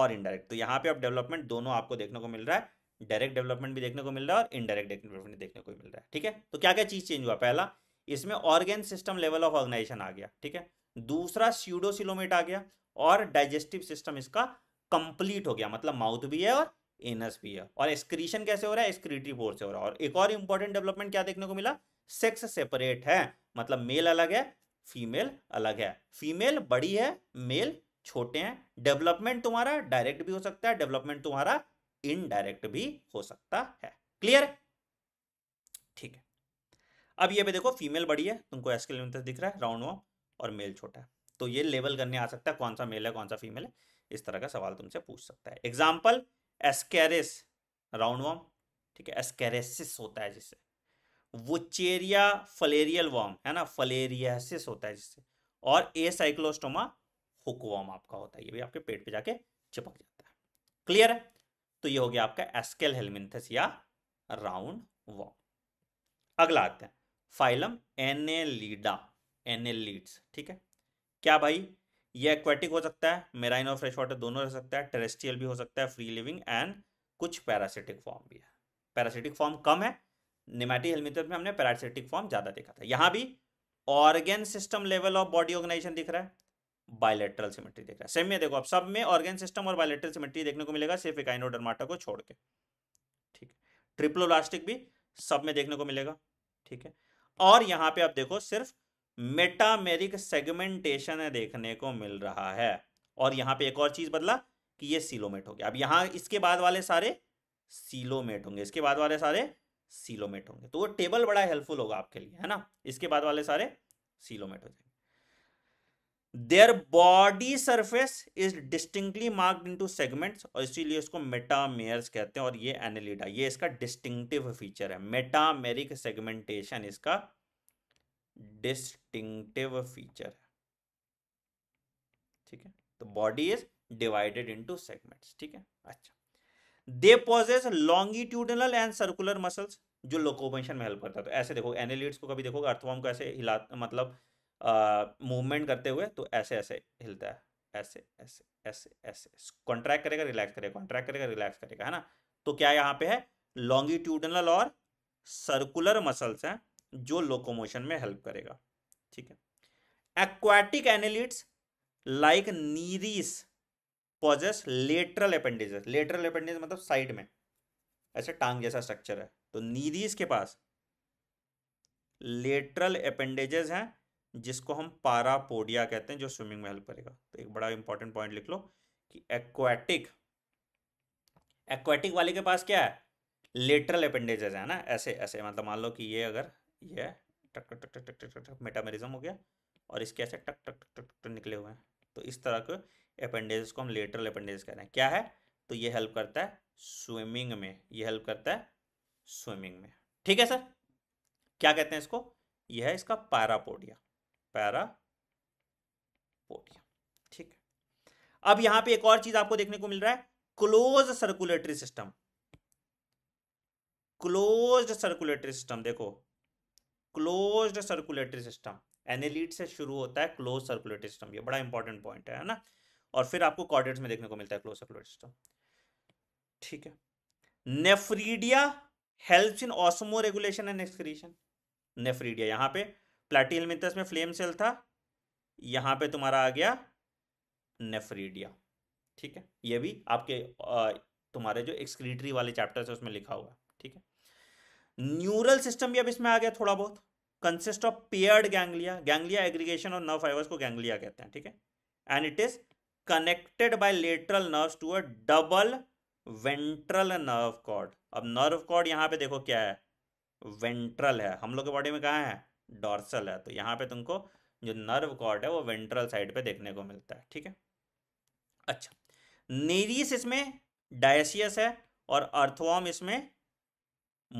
और इनडायरेक्ट तो यहां पे अब डेवलपमेंट दोनों आपको देखने को मिल रहा है डायरेक्ट डेवलपमेंट भी देखने को मिल रहा है और इनडायरेक्ट डेवलपमेंट देखने को मिल रहा है ठीक है तो क्या क्या चीज चेंज हुआ पहला इसमें organ system level of organisation आ गया ठीक है दूसरा सीडोसिलोमेट आ गया और डाइजेस्टिव सिस्टम इसका कंप्लीट हो गया मतलब माउथ भी है और एनस भी है और एक्सक्रीशन कैसे हो रहा है एक्सक्रीटरी बोर्ड से हो रहा है और एक और इंपॉर्टेंट डेवलपमेंट क्या देखने को मिला सेक्स सेपरेट है मतलब मेल अलग है फीमेल अलग है फीमेल बड़ी है मेल छोटे हैं डेवलपमेंट तुम्हारा डायरेक्ट भी हो सकता है डेवलपमेंट तुम्हारा इनडायरेक्ट भी हो सकता है क्लियर ठीक है अब ये भी देखो फीमेल बड़ी है तुमको एस दिख रहा है राउंड वॉम और मेल छोटा है तो ये लेवल करने आ सकता है कौन सा मेल है कौन सा फीमेल है इस तरह का सवाल तुमसे पूछ सकता है एग्जाम्पल एस्केरिस राउंड वॉम ठीक है एस्केरेसिस होता है जिससे वुचेरिया फलेरियल वॉम है ना फलेरियासिस होता है जिससे और ए साइक्लोस्टोमा हुकवॉम आपका होता है ये भी आपके पेट पे जाके चिपक जाता है क्लियर है तो ये हो गया आपका एस्केल हेलमिंथस या राउंड वॉम अगला आते हैं फाइलम एनेलिडा एनेलिड्स ठीक है क्या भाई ये एक्वेटिक हो सकता है मेराइन और फ्रेश वाटर दोनों रह सकता है टेरेस्ट्रियल भी हो सकता है फ्री लिविंग एंड कुछ पैरासिटिक फॉर्म भी है पैरासिटिक फॉर्म कम है निमेटी हेलमिथस में हमने पैरासिटिक फॉर्म ज़्यादा देखा था यहाँ भी organ system level of body organisation दिख रहा है बायोलेट्रल सिमेट्री दिख रहा है सेम में देखो आप सब में ऑर्गेन सिस्टम और बायोलेट्रल सिमेट्री देखने को मिलेगा सिर्फ इकाइनोडर्माटा को छोड़ के ठीक है ट्रिप्लोलास्टिक भी सब में देखने को मिलेगा ठीक है और यहां पे आप देखो सिर्फ मेटामेरिक सेगमेंटेशन है देखने को मिल रहा है और यहां पे एक और चीज बदला कि ये सीलोमेट हो गया अब यहां इसके बाद वाले सारे सीलोमेट होंगे इसके बाद वाले सारे सीलोमेट होंगे तो वो टेबल बड़ा हेल्पफुल होगा आपके लिए है ना इसके बाद वाले सारे सीलोमेट हो जाएंगे their body surface is distinctly marked into segments और इसीलिए उसको मेटामेयर्स कहते हैं और ये एनालिडा ये इसका डिस्टिंक्टिव फीचर है मेटामेरिक सेगमेंटेशन इसका डिस्टिंक्टिव फीचर है ठीक है तो body is divided into segments ठीक है अच्छा they possess longitudinal and circular muscles जो लोकोपेंशन में हेल्प करता है तो ऐसे देखो एनालिड्स को कभी देखोगे अर्थवॉर्म को ऐसे हिला मतलब मूवमेंट करते हुए तो ऐसे ऐसे हिलता है ऐसे ऐसे ऐसे ऐसे कॉन्ट्रैक्ट करेगा रिलैक्स करेगा कॉन्ट्रैक्ट करेगा रिलैक्स करेगा है ना तो क्या यहाँ पे है लॉन्गिट्यूडनल और सर्कुलर मसल्स हैं जो लोकोमोशन में हेल्प करेगा ठीक है aquatic annelids like Nereis possess lateral appendages lateral appendage मतलब साइड में ऐसे टांग जैसा स्ट्रक्चर है तो नीरीस के पास लेटरल अपेंडेजेस हैं जिसको हम पारापोडिया कहते हैं जो स्विमिंग में हेल्प करेगा तो एक बड़ा इंपॉर्टेंट पॉइंट लिख लो कि एक्वाटिक एक्वाटिक वाले के पास क्या है लेटरल अपेंडेजेस है ना ऐसे ऐसे मतलब मान लो कि ये अगर ये टक टक टक टक टक टक मेटामेरिज्म हो गया और इसके ऐसे टक टक टक टक निकले हुए हैं तो इस तरह के अपेंडेजेस को हम लेटरल अपेंडेजेस कह रहे हैं क्या है तो ये हेल्प करता है स्विमिंग में ये हेल्प करता है स्विमिंग में ठीक है सर क्या कहते हैं इसको यह है इसका पारापोडिया पैरापोडियम ठीक है अब यहां पे एक और चीज आपको देखने को मिल रहा है closed circulatory system closed circulatory system देखो क्लोज सर्कुलेटरी सिस्टम एनेलिड से शुरू होता है क्लोज सर्कुलेटरी सिस्टम ये बड़ा इंपॉर्टेंट पॉइंट है ना और फिर आपको कॉर्डेट्स में देखने को मिलता है क्लोज सर्कुलेटरी सिस्टम ठीक है nephridia helps in osmoregulation and excretion nephridia यहां पे प्लाटिलमिथस में तो फ्लेम सेल था यहाँ पे तुम्हारा आ गया नेफ्रीडिया ठीक है ये भी आपके तुम्हारे जो एक्सक्रीटरी वाले चैप्टर्स है उसमें लिखा हुआ ठीक है न्यूरल सिस्टम भी अब इसमें आ गया थोड़ा बहुत consist of paired ganglia ganglia aggregation और नर्व फाइबर्स को गैंग्लिया कहते हैं ठीक है and it is connected by lateral nerves to a double ventral nerve cord अब नर्व कॉर्ड यहां पे देखो क्या है वेंट्रल है हम लोग के बॉडी में कहा है डॉर्सल है तो यहाँ पे तुमको जो नर्व कॉर्ड है वो वेंट्रल साइड पे देखने को मिलता है ठीक है अच्छा नेरियस इसमें डायसियस है और अर्थवॉम इसमें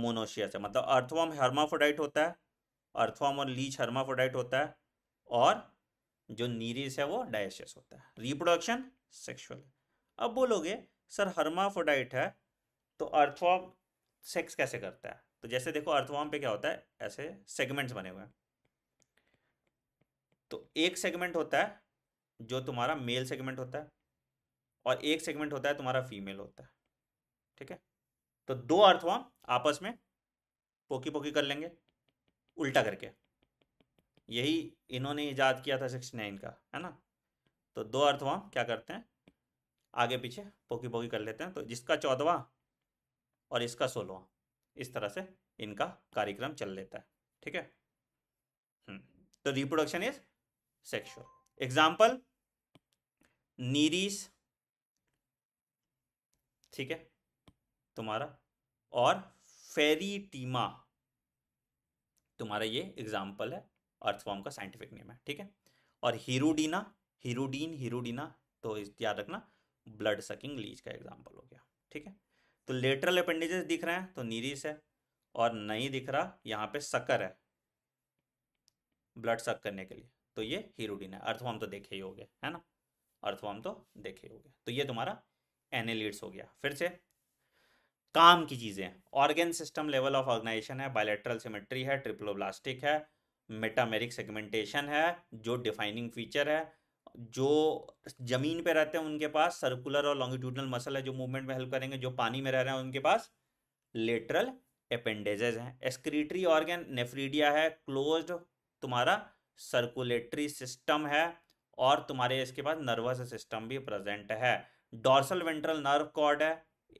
मोनोशियस है मतलब अर्थवॉम हर्माफोडाइट होता है अर्थवॉम और लीच हर्माफोडाइट होता है और जो नीरिस है वो डायसियस होता है रिप्रोडक्शन सेक्सुअल अब बोलोगे सर हर्माफोडाइट है तो अर्थवॉम सेक्स कैसे करता है तो जैसे देखो अर्थवॉर्म पे क्या होता है ऐसे सेगमेंट्स बने हुए हैं तो एक सेगमेंट होता है जो तुम्हारा मेल सेगमेंट होता है और एक सेगमेंट होता है तुम्हारा फीमेल होता है ठीक है तो दो अर्थवॉर्म आपस में पोकी पोकी कर लेंगे उल्टा करके यही इन्होंने ईजाद किया था सिक्सटी नाइन का है ना तो दो अर्थवाम क्या करते हैं आगे पीछे पोकी पोकी कर लेते हैं तो जिसका चौदवा और इसका सोलवा इस तरह से इनका कार्यक्रम चल लेता है ठीक है हम्म, तो reproduction is sexual example Nereis ठीक है तुम्हारा और फेरीटीमा तुम्हारा ये एग्जाम्पल है अर्थफॉर्म का साइंटिफिक नेम है ठीक है और हीरोडीना हीरोडीन हीरोडीना तो याद रखना ब्लड सकिंग लीज का एग्जाम्पल हो गया ठीक है तो लेटरल अपेंडिजेस दिख रहे हैं तो नीरिस है और नहीं दिख रहा यहाँ पे सकर है ब्लड सक करने के लिए तो ये हीरोडीन है अर्थवॉम तो देखे ही हो गए है ना अर्थवॉम तो देखे ही हो गए तो ये तुम्हारा एनेलिड्स हो गया फिर से काम की चीज़ें organ system level of organisation है बायोलेट्रल सिमेट्री है ट्रिपलोब्लास्टिक है मेटामेरिक सेगमेंटेशन है जो डिफाइनिंग फीचर है जो ज़मीन पे रहते हैं उनके पास सर्कुलर और लॉन्गिट्यूडनल मसल है जो मूवमेंट में हेल्प करेंगे जो पानी में रह रहे हैं उनके पास लेटरल अपेंडेजेज हैं एक्सक्रीटरी ऑर्गेन नेफ्रीडिया है क्लोज तुम्हारा सर्कुलेटरी सिस्टम है और तुम्हारे इसके पास नर्वस सिस्टम भी प्रेजेंट है डॉर्सल वेंट्रल नर्व कॉर्ड है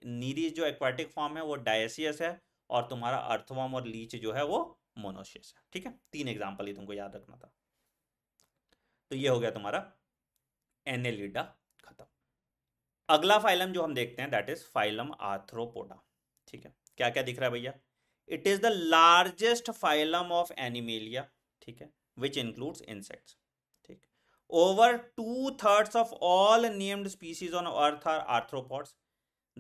नीरीज जो एक्वाटिक फॉर्म है वो डायसियस है और तुम्हारा अर्थवॉर्म और लीच जो है वो मोनोशियस है ठीक है तीन एग्जाम्पल ही तुमको याद रखना था तो ये हो गया तुम्हारा एनेलिडा खत्म अगला फाइलम जो हम देखते हैं दैट इज फाइलम आर्थ्रोपोडा ठीक है क्या क्या दिख रहा है भैया it is the largest phylum of Animalia ठीक है विच इंक्लूड्स इंसेक्ट्स ठीक over two thirds of all named species on earth are arthropods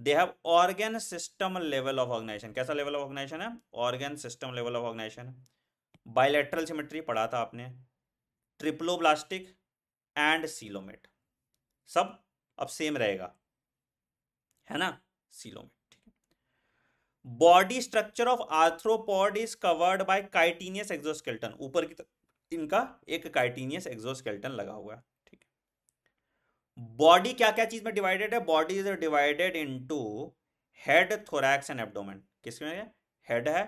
they have organ system level of organisation कैसा लेवल ऑफ ऑर्गेनाइजेशन है organ system level of organisation है बायोलेट्रल सिमेट्री पढ़ा था आपने ट्रिप्लोब्लास्टिक एंड सीलोमेट सब अब सेम रहेगा है ना सीलों में ठीक है body structure of arthropod is covered by chitinous exoskeleton ऊपर की तरफ इनका एक काइटीनियस एक्सोस्केल्टन लगा हुआ है ठीक है बॉडी क्या क्या चीज में डिवाइडेड है body is divided into head thorax and abdomen किसमें हेड है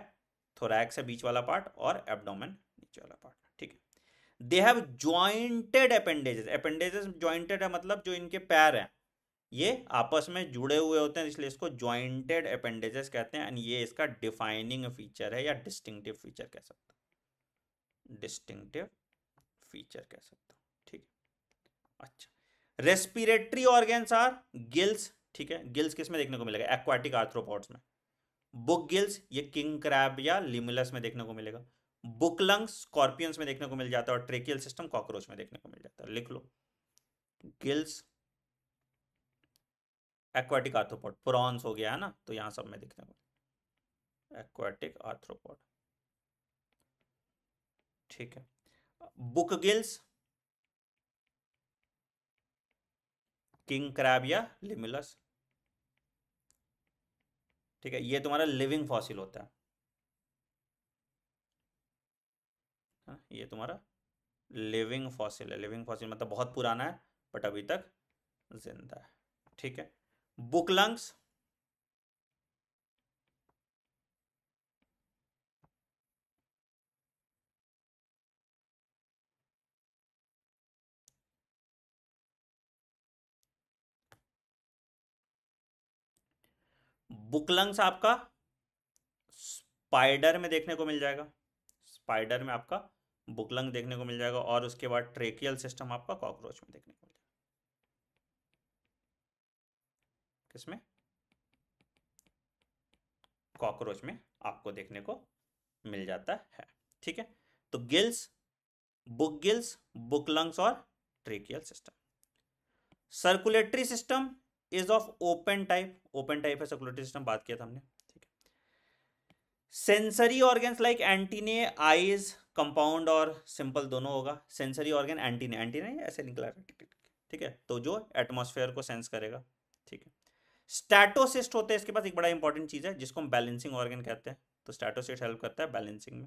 थोरैक्स है बीच वाला पार्ट और एबडोमेन नीचे वाला part they have jointed appendages appendages jointed है मतलब जो इनके पैर हैं ये आपस में जुड़े हुए होते हैं इसलिए इसको ज्वाइंटेड अपेंडेजेस कहते हैं एंड ये इसका डिफाइनिंग फीचर है या डिस्टिंगटिव फीचर कह सकते हूँ डिस्टिंक्टिव फीचर कह सकते हूँ ठीक अच्छा रेस्पिरेटरी ऑर्गेन्स आर गिल्स ठीक है गिल्स अच्छा। किस में देखने को मिलेगा एक्वाटिक आर्थ्रोपॉड्स में बुक गिल्स ये किंग क्रैब या लिमुलस में देखने को मिलेगा बुकलंग स्कॉर्पियंस में देखने को मिल जाता है और ट्रेकियल सिस्टम कॉकरोच में देखने को मिल जाता है लिख लो गिल्स एक्वाटिक आर्थ्रोपोड प्रॉन्स हो गया है ना तो यहां सब में देखने को एक्वाटिक आर्थ्रोपोड ठीक है बुक गिल्स किंग क्रैब या लिमिलस ठीक है ये तुम्हारा लिविंग फॉसिल होता है हाँ, ये तुम्हारा लिविंग फॉसिल है लिविंग फॉसिल मतलब बहुत पुराना है बट अभी तक जिंदा है ठीक है बुक लंग्स बुक लंग्स आपका स्पाइडर में देखने को मिल जाएगा स्पाइडर में आपका बुकलंग देखने को मिल जाएगा और उसके बाद ट्रेकियल सिस्टम आपका कॉकरोच में देखने को मिल जाएगा किसमें कॉकरोच में आपको देखने को मिल जाता है ठीक है तो gills book gills book lungs और tracheal system circulatory system is of open type open type है सर्कुलेटरी सिस्टम बात किया था हमने ठीक है sensory organs like antennae eyes compound और सिंपल दोनों होगा सेंसरी ऑर्गेन एंटीना एंटीना ऐसे निकला ठीक है तो जो एटमोसफेयर को सेंस करेगा ठीक है स्टैटोसिस्ट होते हैं इसके पास एक बड़ा इंपॉर्टेंट चीज़ है जिसको हम बैलेंसिंग ऑर्गन कहते हैं तो स्टैटोसिस्ट हेल्प करता है बैलेंसिंग में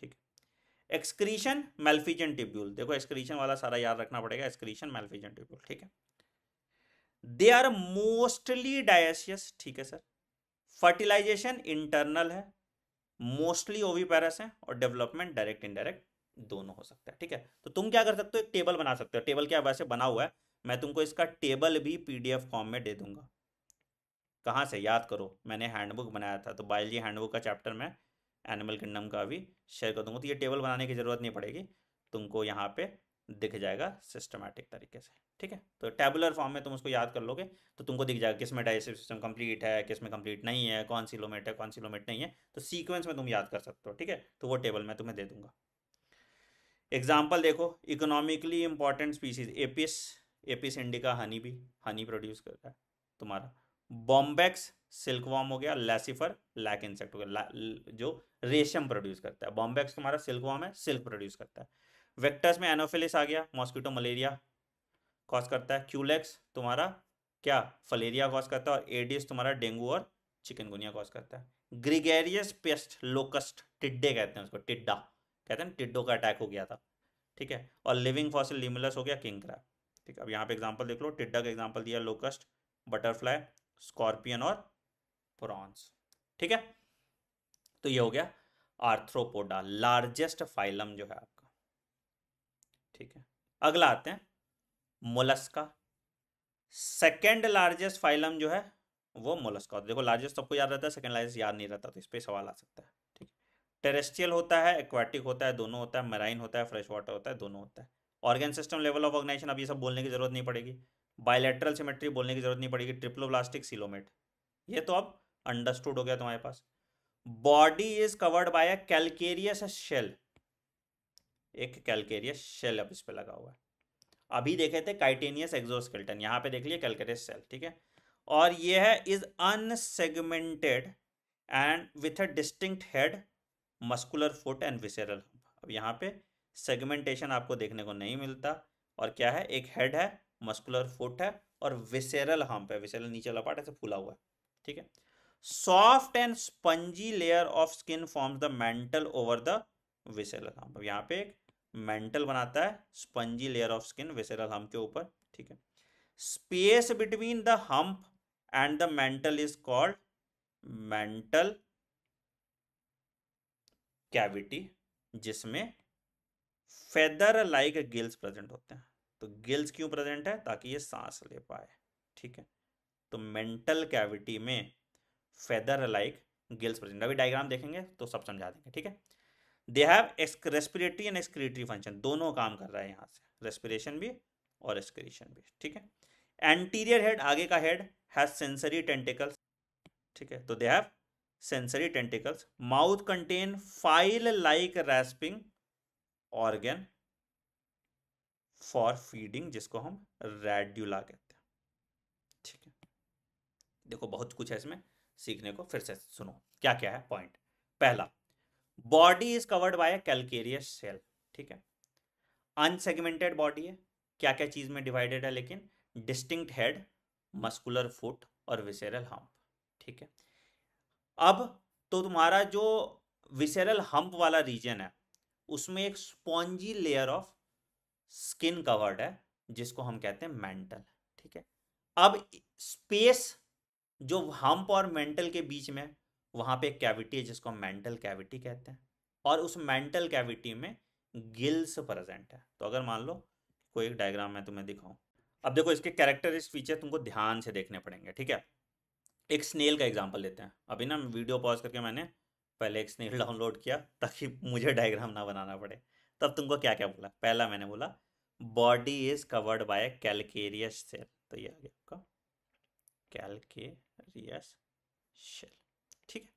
ठीक है एक्सक्रीशन मेल्फिजन ट्यूब्यूल देखो एक्सक्रीशन वाला सारा याद रखना पड़ेगा एक्सक्रीशन मेल्फिजन ट्यूब्यूल ठीक है दे आर मोस्टली डायसियस ठीक है सर फर्टिलाइजेशन इंटरनल है मोस्टली ओवी पैरस हैं और डेवलपमेंट डायरेक्ट इनडायरेक्ट दोनों हो सकता है ठीक है तो तुम क्या कर सकते हो एक टेबल बना सकते हो टेबल क्या वैसे बना हुआ है मैं तुमको इसका टेबल भी पीडीएफ फॉर्म में दे दूंगा कहाँ से याद करो मैंने हैंडबुक बनाया था तो बायोलॉजी हैंडबुक का चैप्टर मैं एनिमल किंगडम का भी शेयर कर दूंगा तो ये टेबल बनाने की ज़रूरत नहीं पड़ेगी तुमको यहाँ पे दिख जाएगा सिस्टमैटिक तरीके से ठीक है तो टेबुलर फॉर्म में तुम उसको याद कर लोगे तो तुमको दिख जाएगा किस में डाइसिव सिस्टम कंप्लीट है किस में कंप्लीट नहीं है कौन सी लोमेट है कौन सी लोमेट नहीं है तो सीक्वेंस में तुम याद कर सकते हो ठीक है तो वो टेबल मैं तुम्हें दे दूंगा एग्जाम्पल देखो economically important species Apis Apis indica honey भी हनी प्रोड्यूस करता है तुम्हारा बॉम्बैक्स वॉर्म हो गया लेसिफर लैक इंसेक्ट हो गया जो रेशम प्रोड्यूस करता है बॉम्बैक्स तुम्हारा सिल्कवॉम है सिल्क प्रोड्यूस करता है वेक्टर्स में एनोफिलिस आ गया मॉस्किटो मलेरिया कॉज करता है क्यूलेक्स e तुम्हारा क्या फलेरिया कॉज करता है और एडिस तुम्हारा डेंगू और चिकनगुनिया कॉज करता है ग्रिगेरियस पेस्ट लोकस्ट टिड्डे कहते हैं उसको टिड्डा कहते हैं टिड्डो का अटैक हो गया था ठीक है और लिविंग फॉसिल लिमुलस हो गया किंग क्रैब ठीक है अब यहाँ पे एग्जाम्पल देख लो टिड्डा का एग्जाम्पल दिया लोकस्ट बटरफ्लाई स्कॉर्पियन और प्रॉन्स ठीक है तो ये हो गया आर्थ्रोपोडा लार्जेस्ट फाइलम जो है ठीक है अगला आते हैं मोलस्का सेकेंड लार्जेस्ट फाइलम जो है वो मोलस्का देखो लार्जेस्ट सबको याद रहता है सेकेंड लार्जेस्ट याद नहीं रहता तो इस पर सवाल आ सकता है ठीक टेरेस्ट्रियल होता है एक्वाटिक होता है दोनों होता है मेराइन होता है फ्रेश वाटर होता है दोनों होता है organ system level of organisation अब ये सब बोलने की जरूरत नहीं पड़ेगी बायोलेट्रल सिमेट्री बोलने की जरूरत नहीं पड़ेगी ट्रिप्लोब्लास्टिक सिलोमेट ये तो अब अंडरस्टूड हो गया तुम्हारे पास body is covered by a calcareous shell एक कैलकेरियस शेल अब इस पर लगा हुआ है अभी देखे थे काइटेनियस एक्सोस्केल्टन यहाँ पे देख लिया कैलकेरियस शेल ठीक है और ये है is unsegmented and with a distinct head muscular foot and visceral अब यहाँ पे सेगमेंटेशन आपको देखने को नहीं मिलता और क्या है एक हेड है मस्कुलर फुट है और विसेरल हम्प है विसेरल नीचे लपाट ऐसे फूला हुआ है ठीक है soft and spongy layer of skin forms the mantle over the visceral hump यहाँ पे एक मेंटल बनाता है spongy layer of skin visceral hump के ऊपर ठीक है space between the hump and the mantle is called mantle cavity जिसमें फेदर लाइक गिल्स प्रेजेंट होते हैं तो गिल्स क्यों प्रेजेंट है ताकि ये सांस ले पाए ठीक है तो मेंटल कैविटी में फेदर लाइक गिल्स प्रेजेंट अभी डायग्राम देखेंगे तो सब समझा देंगे ठीक है they have respiratory and excretory function दोनों काम कर रहा है यहाँ से रेस्पिरेशन भी और एक्सक्रीशन भी ठीक है एंटीरियर हेड आगे का हेड हैज सेंसरी टेंटिकल्स ठीक है तो they have sensory tentacles mouth contain file like rasping organ for feeding जिसको हम रेड्यूला कहते हैं ठीक है देखो बहुत कुछ है इसमें सीखने को फिर से सुनो क्या क्या है पॉइंट पहला body is covered by calcareous shell ठीक है अनसेगमेंटेड बॉडी है क्या क्या चीज में डिवाइडेड है लेकिन डिस्टिंक्ट हेड मस्कुलर फुट और विसेरल हम्प ठीक है अब तो तुम्हारा जो विसेरल हम्प वाला रीजन है उसमें एक spongy layer of skin covered है जिसको हम कहते हैं मेंटल ठीक है अब स्पेस जो हम्प और मेंटल के बीच में वहाँ पे एक कैविटी है जिसको हम मेंटल कैविटी कहते हैं और उस मेंटल कैविटी में गिल्स प्रेजेंट है तो अगर मान लो कोई एक डायग्राम मैं तुम्हें दिखाऊँ अब देखो इसके कैरेक्टरिस्ट फीचर तुमको ध्यान से देखने पड़ेंगे ठीक है एक स्नेल का एग्जाम्पल लेते हैं अभी ना वीडियो पॉज करके मैंने पहले एक स्नेल डाउनलोड किया ताकि मुझे डायग्राम ना बनाना पड़े तब तुमको क्या क्या बोला पहला मैंने बोला body is covered by calcareous shell तो ये आ गया आपका कैलकेरियस सेल ठीक है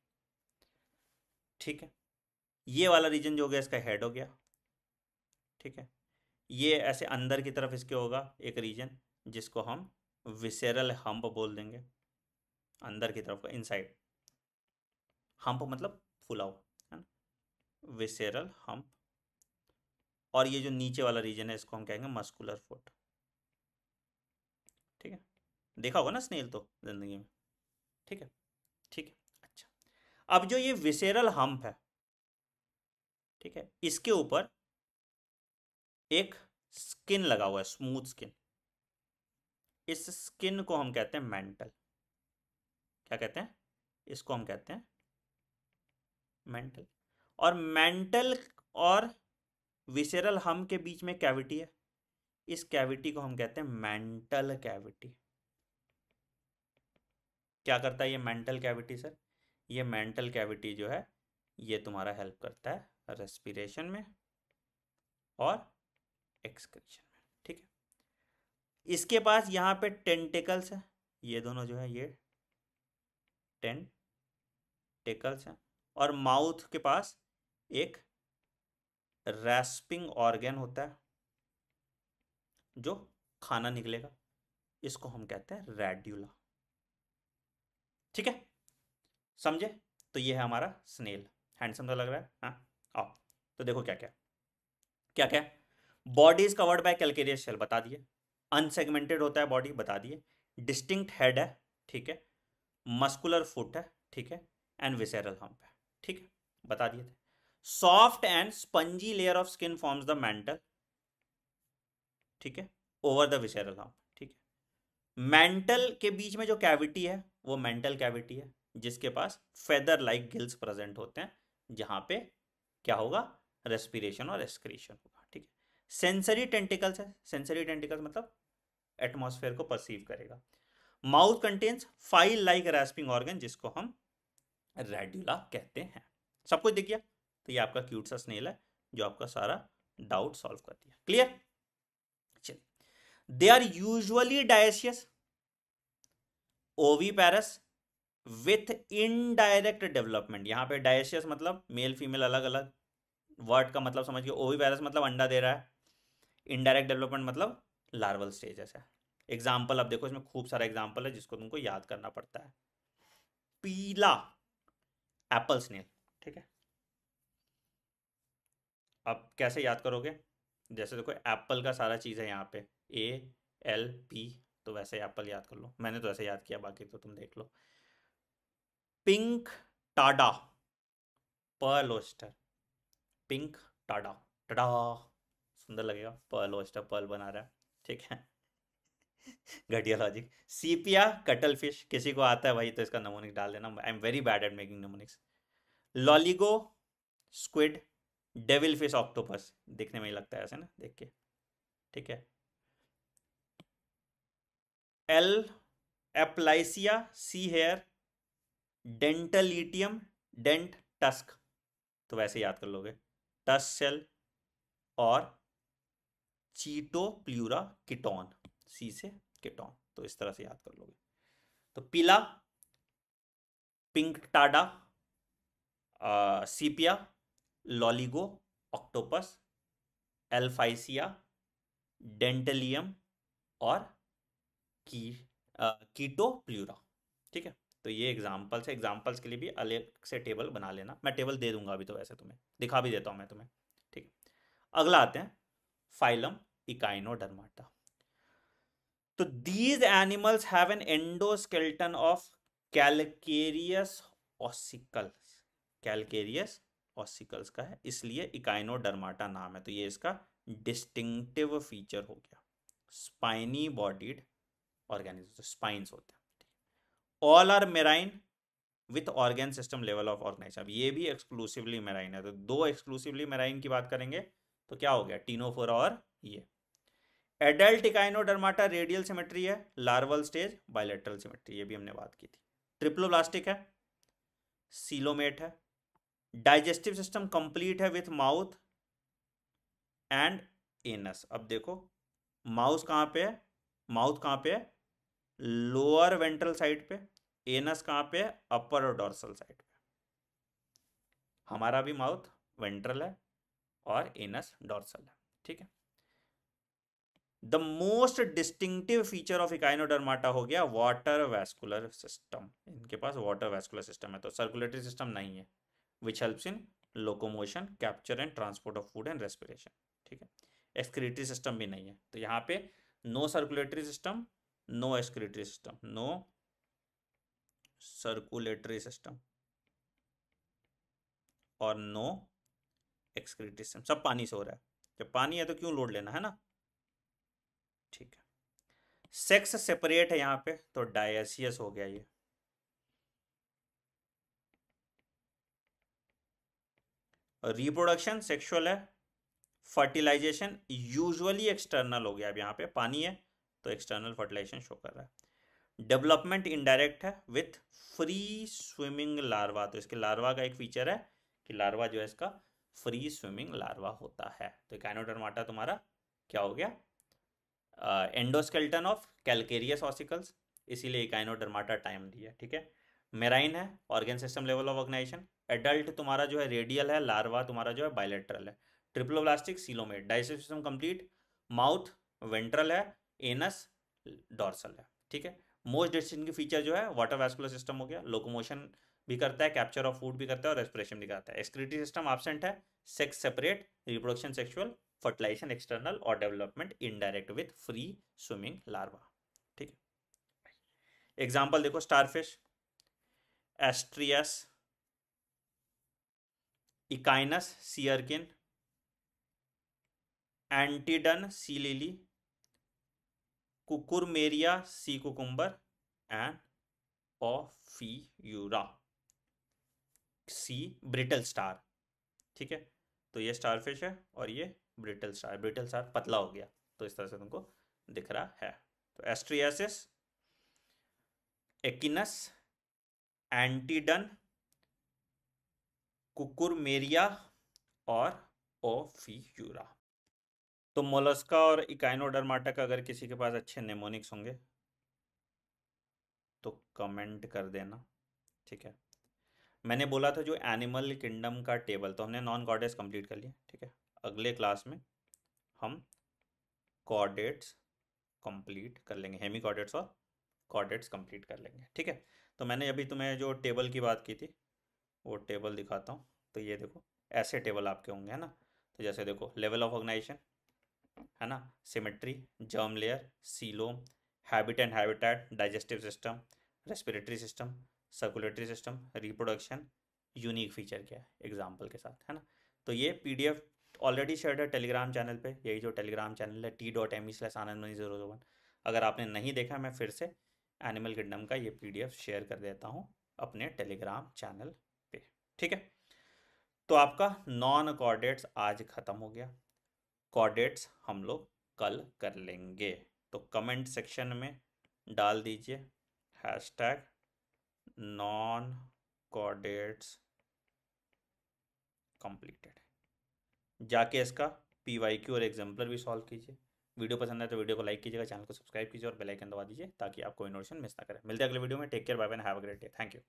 ठीक है ये वाला रीजन जो हो गया इसका हेड हो गया ठीक है ये ऐसे अंदर की तरफ इसके होगा एक रीजन जिसको हम विसेरल हम्प बोल देंगे अंदर की तरफ का इनसाइड हम्प मतलब फुलाओ है ना विसेरल हम्प और ये जो नीचे वाला रीजन है इसको हम कहेंगे मस्कुलर फुट ठीक है देखा होगा ना स्नेल तो जिंदगी में ठीक है ठीक है अब जो ये विसेरल हम्प है ठीक है इसके ऊपर एक स्किन लगा हुआ है स्मूथ स्किन इस स्किन को हम कहते हैं मेंटल क्या कहते हैं इसको हम कहते हैं मेंटल और मेंटल और विसेरल हम के बीच में कैविटी है इस कैविटी को हम कहते हैं मेंटल कैविटी क्या करता है ये मेंटल कैविटी सर ये मेंटल कैविटी जो है ये तुम्हारा हेल्प करता है रेस्पिरेशन में और एक्सक्रीशन में ठीक है इसके पास यहाँ पे टेंटिकल्स है ये दोनों जो है ये टेन टेकल्स हैं और माउथ के पास एक रेस्पिंग ऑर्गेन होता है जो खाना निकलेगा इसको हम कहते हैं रेड्यूला ठीक है समझे तो ये है हमारा स्नेल हैंडसम तो लग रहा है हाँ आओ तो देखो क्या क्या क्या क्या body is covered by calcareous shell बता दिए अनसेगमेंटेड होता है बॉडी बता दिए डिस्टिंक्ट हेड है ठीक है मस्कुलर फुट है ठीक है एंड विसेरल हम्प है ठीक है बता दिए थे soft and spongy layer of skin forms the mantle ठीक है ओवर द विसेरल हम्प ठीक है मेंटल के बीच में जो कैविटी है वो मेंटल कैविटी है जिसके पास फेदर लाइक गिल्स प्रेजेंट होते हैं जहां पे क्या होगा रेस्पिरेशन और एक्सक्रीशन होगा ठीक है सेंसरी टेंटिकल्स है सेंसरी टेंटिकल्स मतलब एटमोसफेयर को परसीव करेगा mouth contains file like rasping organ जिसको हम रेड्यूला कहते हैं सब कुछ देखिए तो ये आपका क्यूट सा स्नेल है जो आपका सारा डाउट सॉल्व कर दिया क्लियर चलिए दे आर यूजली डायसियस ओवी पैरस विथ इनडायरेक्ट डेवलपमेंट यहाँ पे डायशियस मतलब मेल फीमेल अलग अलग वर्ड का मतलब समझिए ओवी वायरस मतलब अंडा दे रहा है इनडायरेक्ट डेवलपमेंट मतलब लार्वल स्टेज ऐसा एग्जाम्पल अब देखो इसमें खूब सारा एग्जाम्पल है जिसको तुमको याद करना पड़ता है पीला एप्पल स्नेल ठीक है अब कैसे याद करोगे जैसे देखो एप्पल का सारा चीज़ है यहाँ पे ए एल पी तो वैसे एप्पल याद कर लो मैंने तो ऐसे याद किया बाकी तो तुम देख लो Pinctada pearl oyster Pinctada टाडा सुंदर लगेगा पर्ल ओस्टर पर्ल बना रहा है ठीक है घटिया लॉजिक सीपिया कटल फिश किसी को आता है भाई तो इसका नमोनिक डाल देना I am very bad at making mnemonics Loligo squid devil fish octopus दिखने में ही लगता है ऐसे ना देख के ठीक है L Aplysia sea hare Dentalium dent tusk तो वैसे याद कर लोगे टस्क सेल और चीटो प्लूरा किटोन सी से किटोन तो इस तरह से याद कर लोगे तो पीला Pinctada Sepia Loligo octopus एल्फाइसिया डेंटलियम और की आ, कीटो प्लूरा ठीक है तो ये एग्जाम्पल्स है एग्जाम्पल्स के लिए भी अलग से टेबल बना लेना मैं टेबल दे दूंगा अभी तो वैसे तुम्हें दिखा भी देता हूँ मैं तुम्हें ठीक अगला आते हैं फाइलम इकाइनोडर्माटा तो these animals have an endoskeleton of calcareous ossicles calcareous ossicles का है इसलिए इकाइनोडर्माटा नाम है तो ये इसका डिस्टिंक्टिव फीचर हो गया स्पाइनी बॉडीड ऑर्गेनिज्म स्पाइन्स होते हैं all are marine with organ system level of organise अब ये भी एक्सक्लूसिवली मेराइन है तो दो एक्सक्लूसिवली मेराइन की बात करेंगे तो क्या हो गया टीनोफोरा और ये एडल्ट इकाइनोडर्माटा रेडियल सिमेट्री है लार्वल स्टेज बायोलेट्रल सिमेट्री ये भी हमने बात की थी ट्रिप्लोब्लास्टिक है सीलोमेट है डाइजेस्टिव सिस्टम कंप्लीट है विथ माउथ एंड एनस अब देखो माउस कहाँ पे है माउथ कहाँ पे है लोअर वेंट्रल साइड पे एनस कहां पे अपर और डॉर्सल साइड पे हमारा भी माउथ वेंट्रल है और एनस डॉर्सल है ठीक है the most distinctive feature of Echinodermata हो गया वाटर वैस्कुलर सिस्टम इनके पास वाटर वैस्कुलर सिस्टम है तो सर्कुलेटरी सिस्टम नहीं है which helps in locomotion capture and transport of food and respiration ठीक है एक्सक्रीटरी सिस्टम भी नहीं है तो यहाँ पे no circulatory system no excretory system no circulatory system और नो एक्सक्रीटरी सिस्टम सब पानी से हो रहा है जब पानी है तो क्यों लोड लेना है ना ठीक है सेक्स सेपरेट है यहां पे तो डायसियस हो गया ये रिप्रोडक्शन सेक्सुअल है फर्टिलाइजेशन यूजुअली एक्सटर्नल हो गया अब यहां पे पानी है तो एक्सटर्नल फर्टिलाइजेशन शो कर रहा है डेवलपमेंट इनडायरेक्ट है विथ फ्री स्विमिंग लार्वा तो इसके लार्वा का एक फीचर है कि लार्वा जो है इसका फ्री स्विमिंग लार्वा होता है तो कैनोडरमाटा तुम्हारा क्या हो गया एंडोस्केल्टन ऑफ कैलकेरियस ऑसिकल्स इसीलिए काइनोडर्माटा टाइम दिया ठीक है मेराइन है organ system level of organisation adult तुम्हारा जो है रेडियल है लार्वा तुम्हारा जो है बायलेट्रल है triploblastic coelomate digest system complete mouth ventral है एनस डॉर्सल है ठीक है मोस्ट डिस्टिंग की फीचर जो है वाटर वेस्कुलर सिस्टम हो गया लोकोमोशन भी करता है कैप्चर ऑफ फूड भी करता है और रेस्पिरेशन भी करता है एक्सक्रिटी सिस्टम एबसेंट है sex separate reproduction sexual fertilisation external और development indirect with free swimming larva ठीक है एग्जाम्पल देखो starfish Asterias Echinus sea urchin Antedon sea lily Cucumaria sea cucumber and Ophiura sea brittle star ठीक है तो ये स्टार फिश है और ये ब्रिटल स्टार ब्रिटल स्टार पतला हो गया तो इस तरह से तुमको दिख रहा है तो एस्ट्रियासिस एक्नस एंटीडन कुकुरमेरिया और ओफीयूरा तो मोलस्का और इकाइनोडर्माटा का अगर किसी के पास अच्छे नेमोनिक्स होंगे तो कमेंट कर देना ठीक है मैंने बोला था जो एनिमल किंगडम का टेबल तो हमने नॉन कॉर्डेट्स कंप्लीट कर लिया ठीक है अगले क्लास में हम कॉर्डेट्स कंप्लीट कर लेंगे हेमी कॉर्डेट्स और कॉर्डेट्स कंप्लीट कर लेंगे ठीक है तो मैंने अभी तुम्हें जो टेबल की बात की थी वो टेबल दिखाता हूँ तो ये देखो ऐसे टेबल आपके होंगे है ना तो जैसे देखो लेवल ऑफ ऑर्गेनाइजेशन है ना symmetry germ layer coelom habit and habitat digestive system respiratory system circulatory system reproduction unique feature क्या है एग्जाम्पल के साथ है ना तो ये P D F already share है टेलीग्राम चैनल पे यही जो टेलीग्राम चैनल है T dot M E slash Anand Mani zero one अगर आपने नहीं देखा मैं फिर से एनिमल किंगडम का ये पी डी एफ शेयर कर देता हूँ अपने टेलीग्राम चैनल पे ठीक है तो आपका नॉन अकॉर्डेट्स आज ख़त्म हो गया कॉर्डेट्स हम लोग कल कर लेंगे तो कमेंट सेक्शन में डाल दीजिए hash tag non chordates completed जाके इसका पी वाई क्यू और एग्जाम्पलर भी सॉल्व कीजिए वीडियो पसंद है तो वीडियो को लाइक कीजिएगा चैनल को सब्सक्राइब कीजिए और बेल आइकन दबा दीजिए ताकि आप कोई नोटिफिकेशन मिस ना करें मिलते हैं अगले वीडियो में take care bye bye have a great day thank you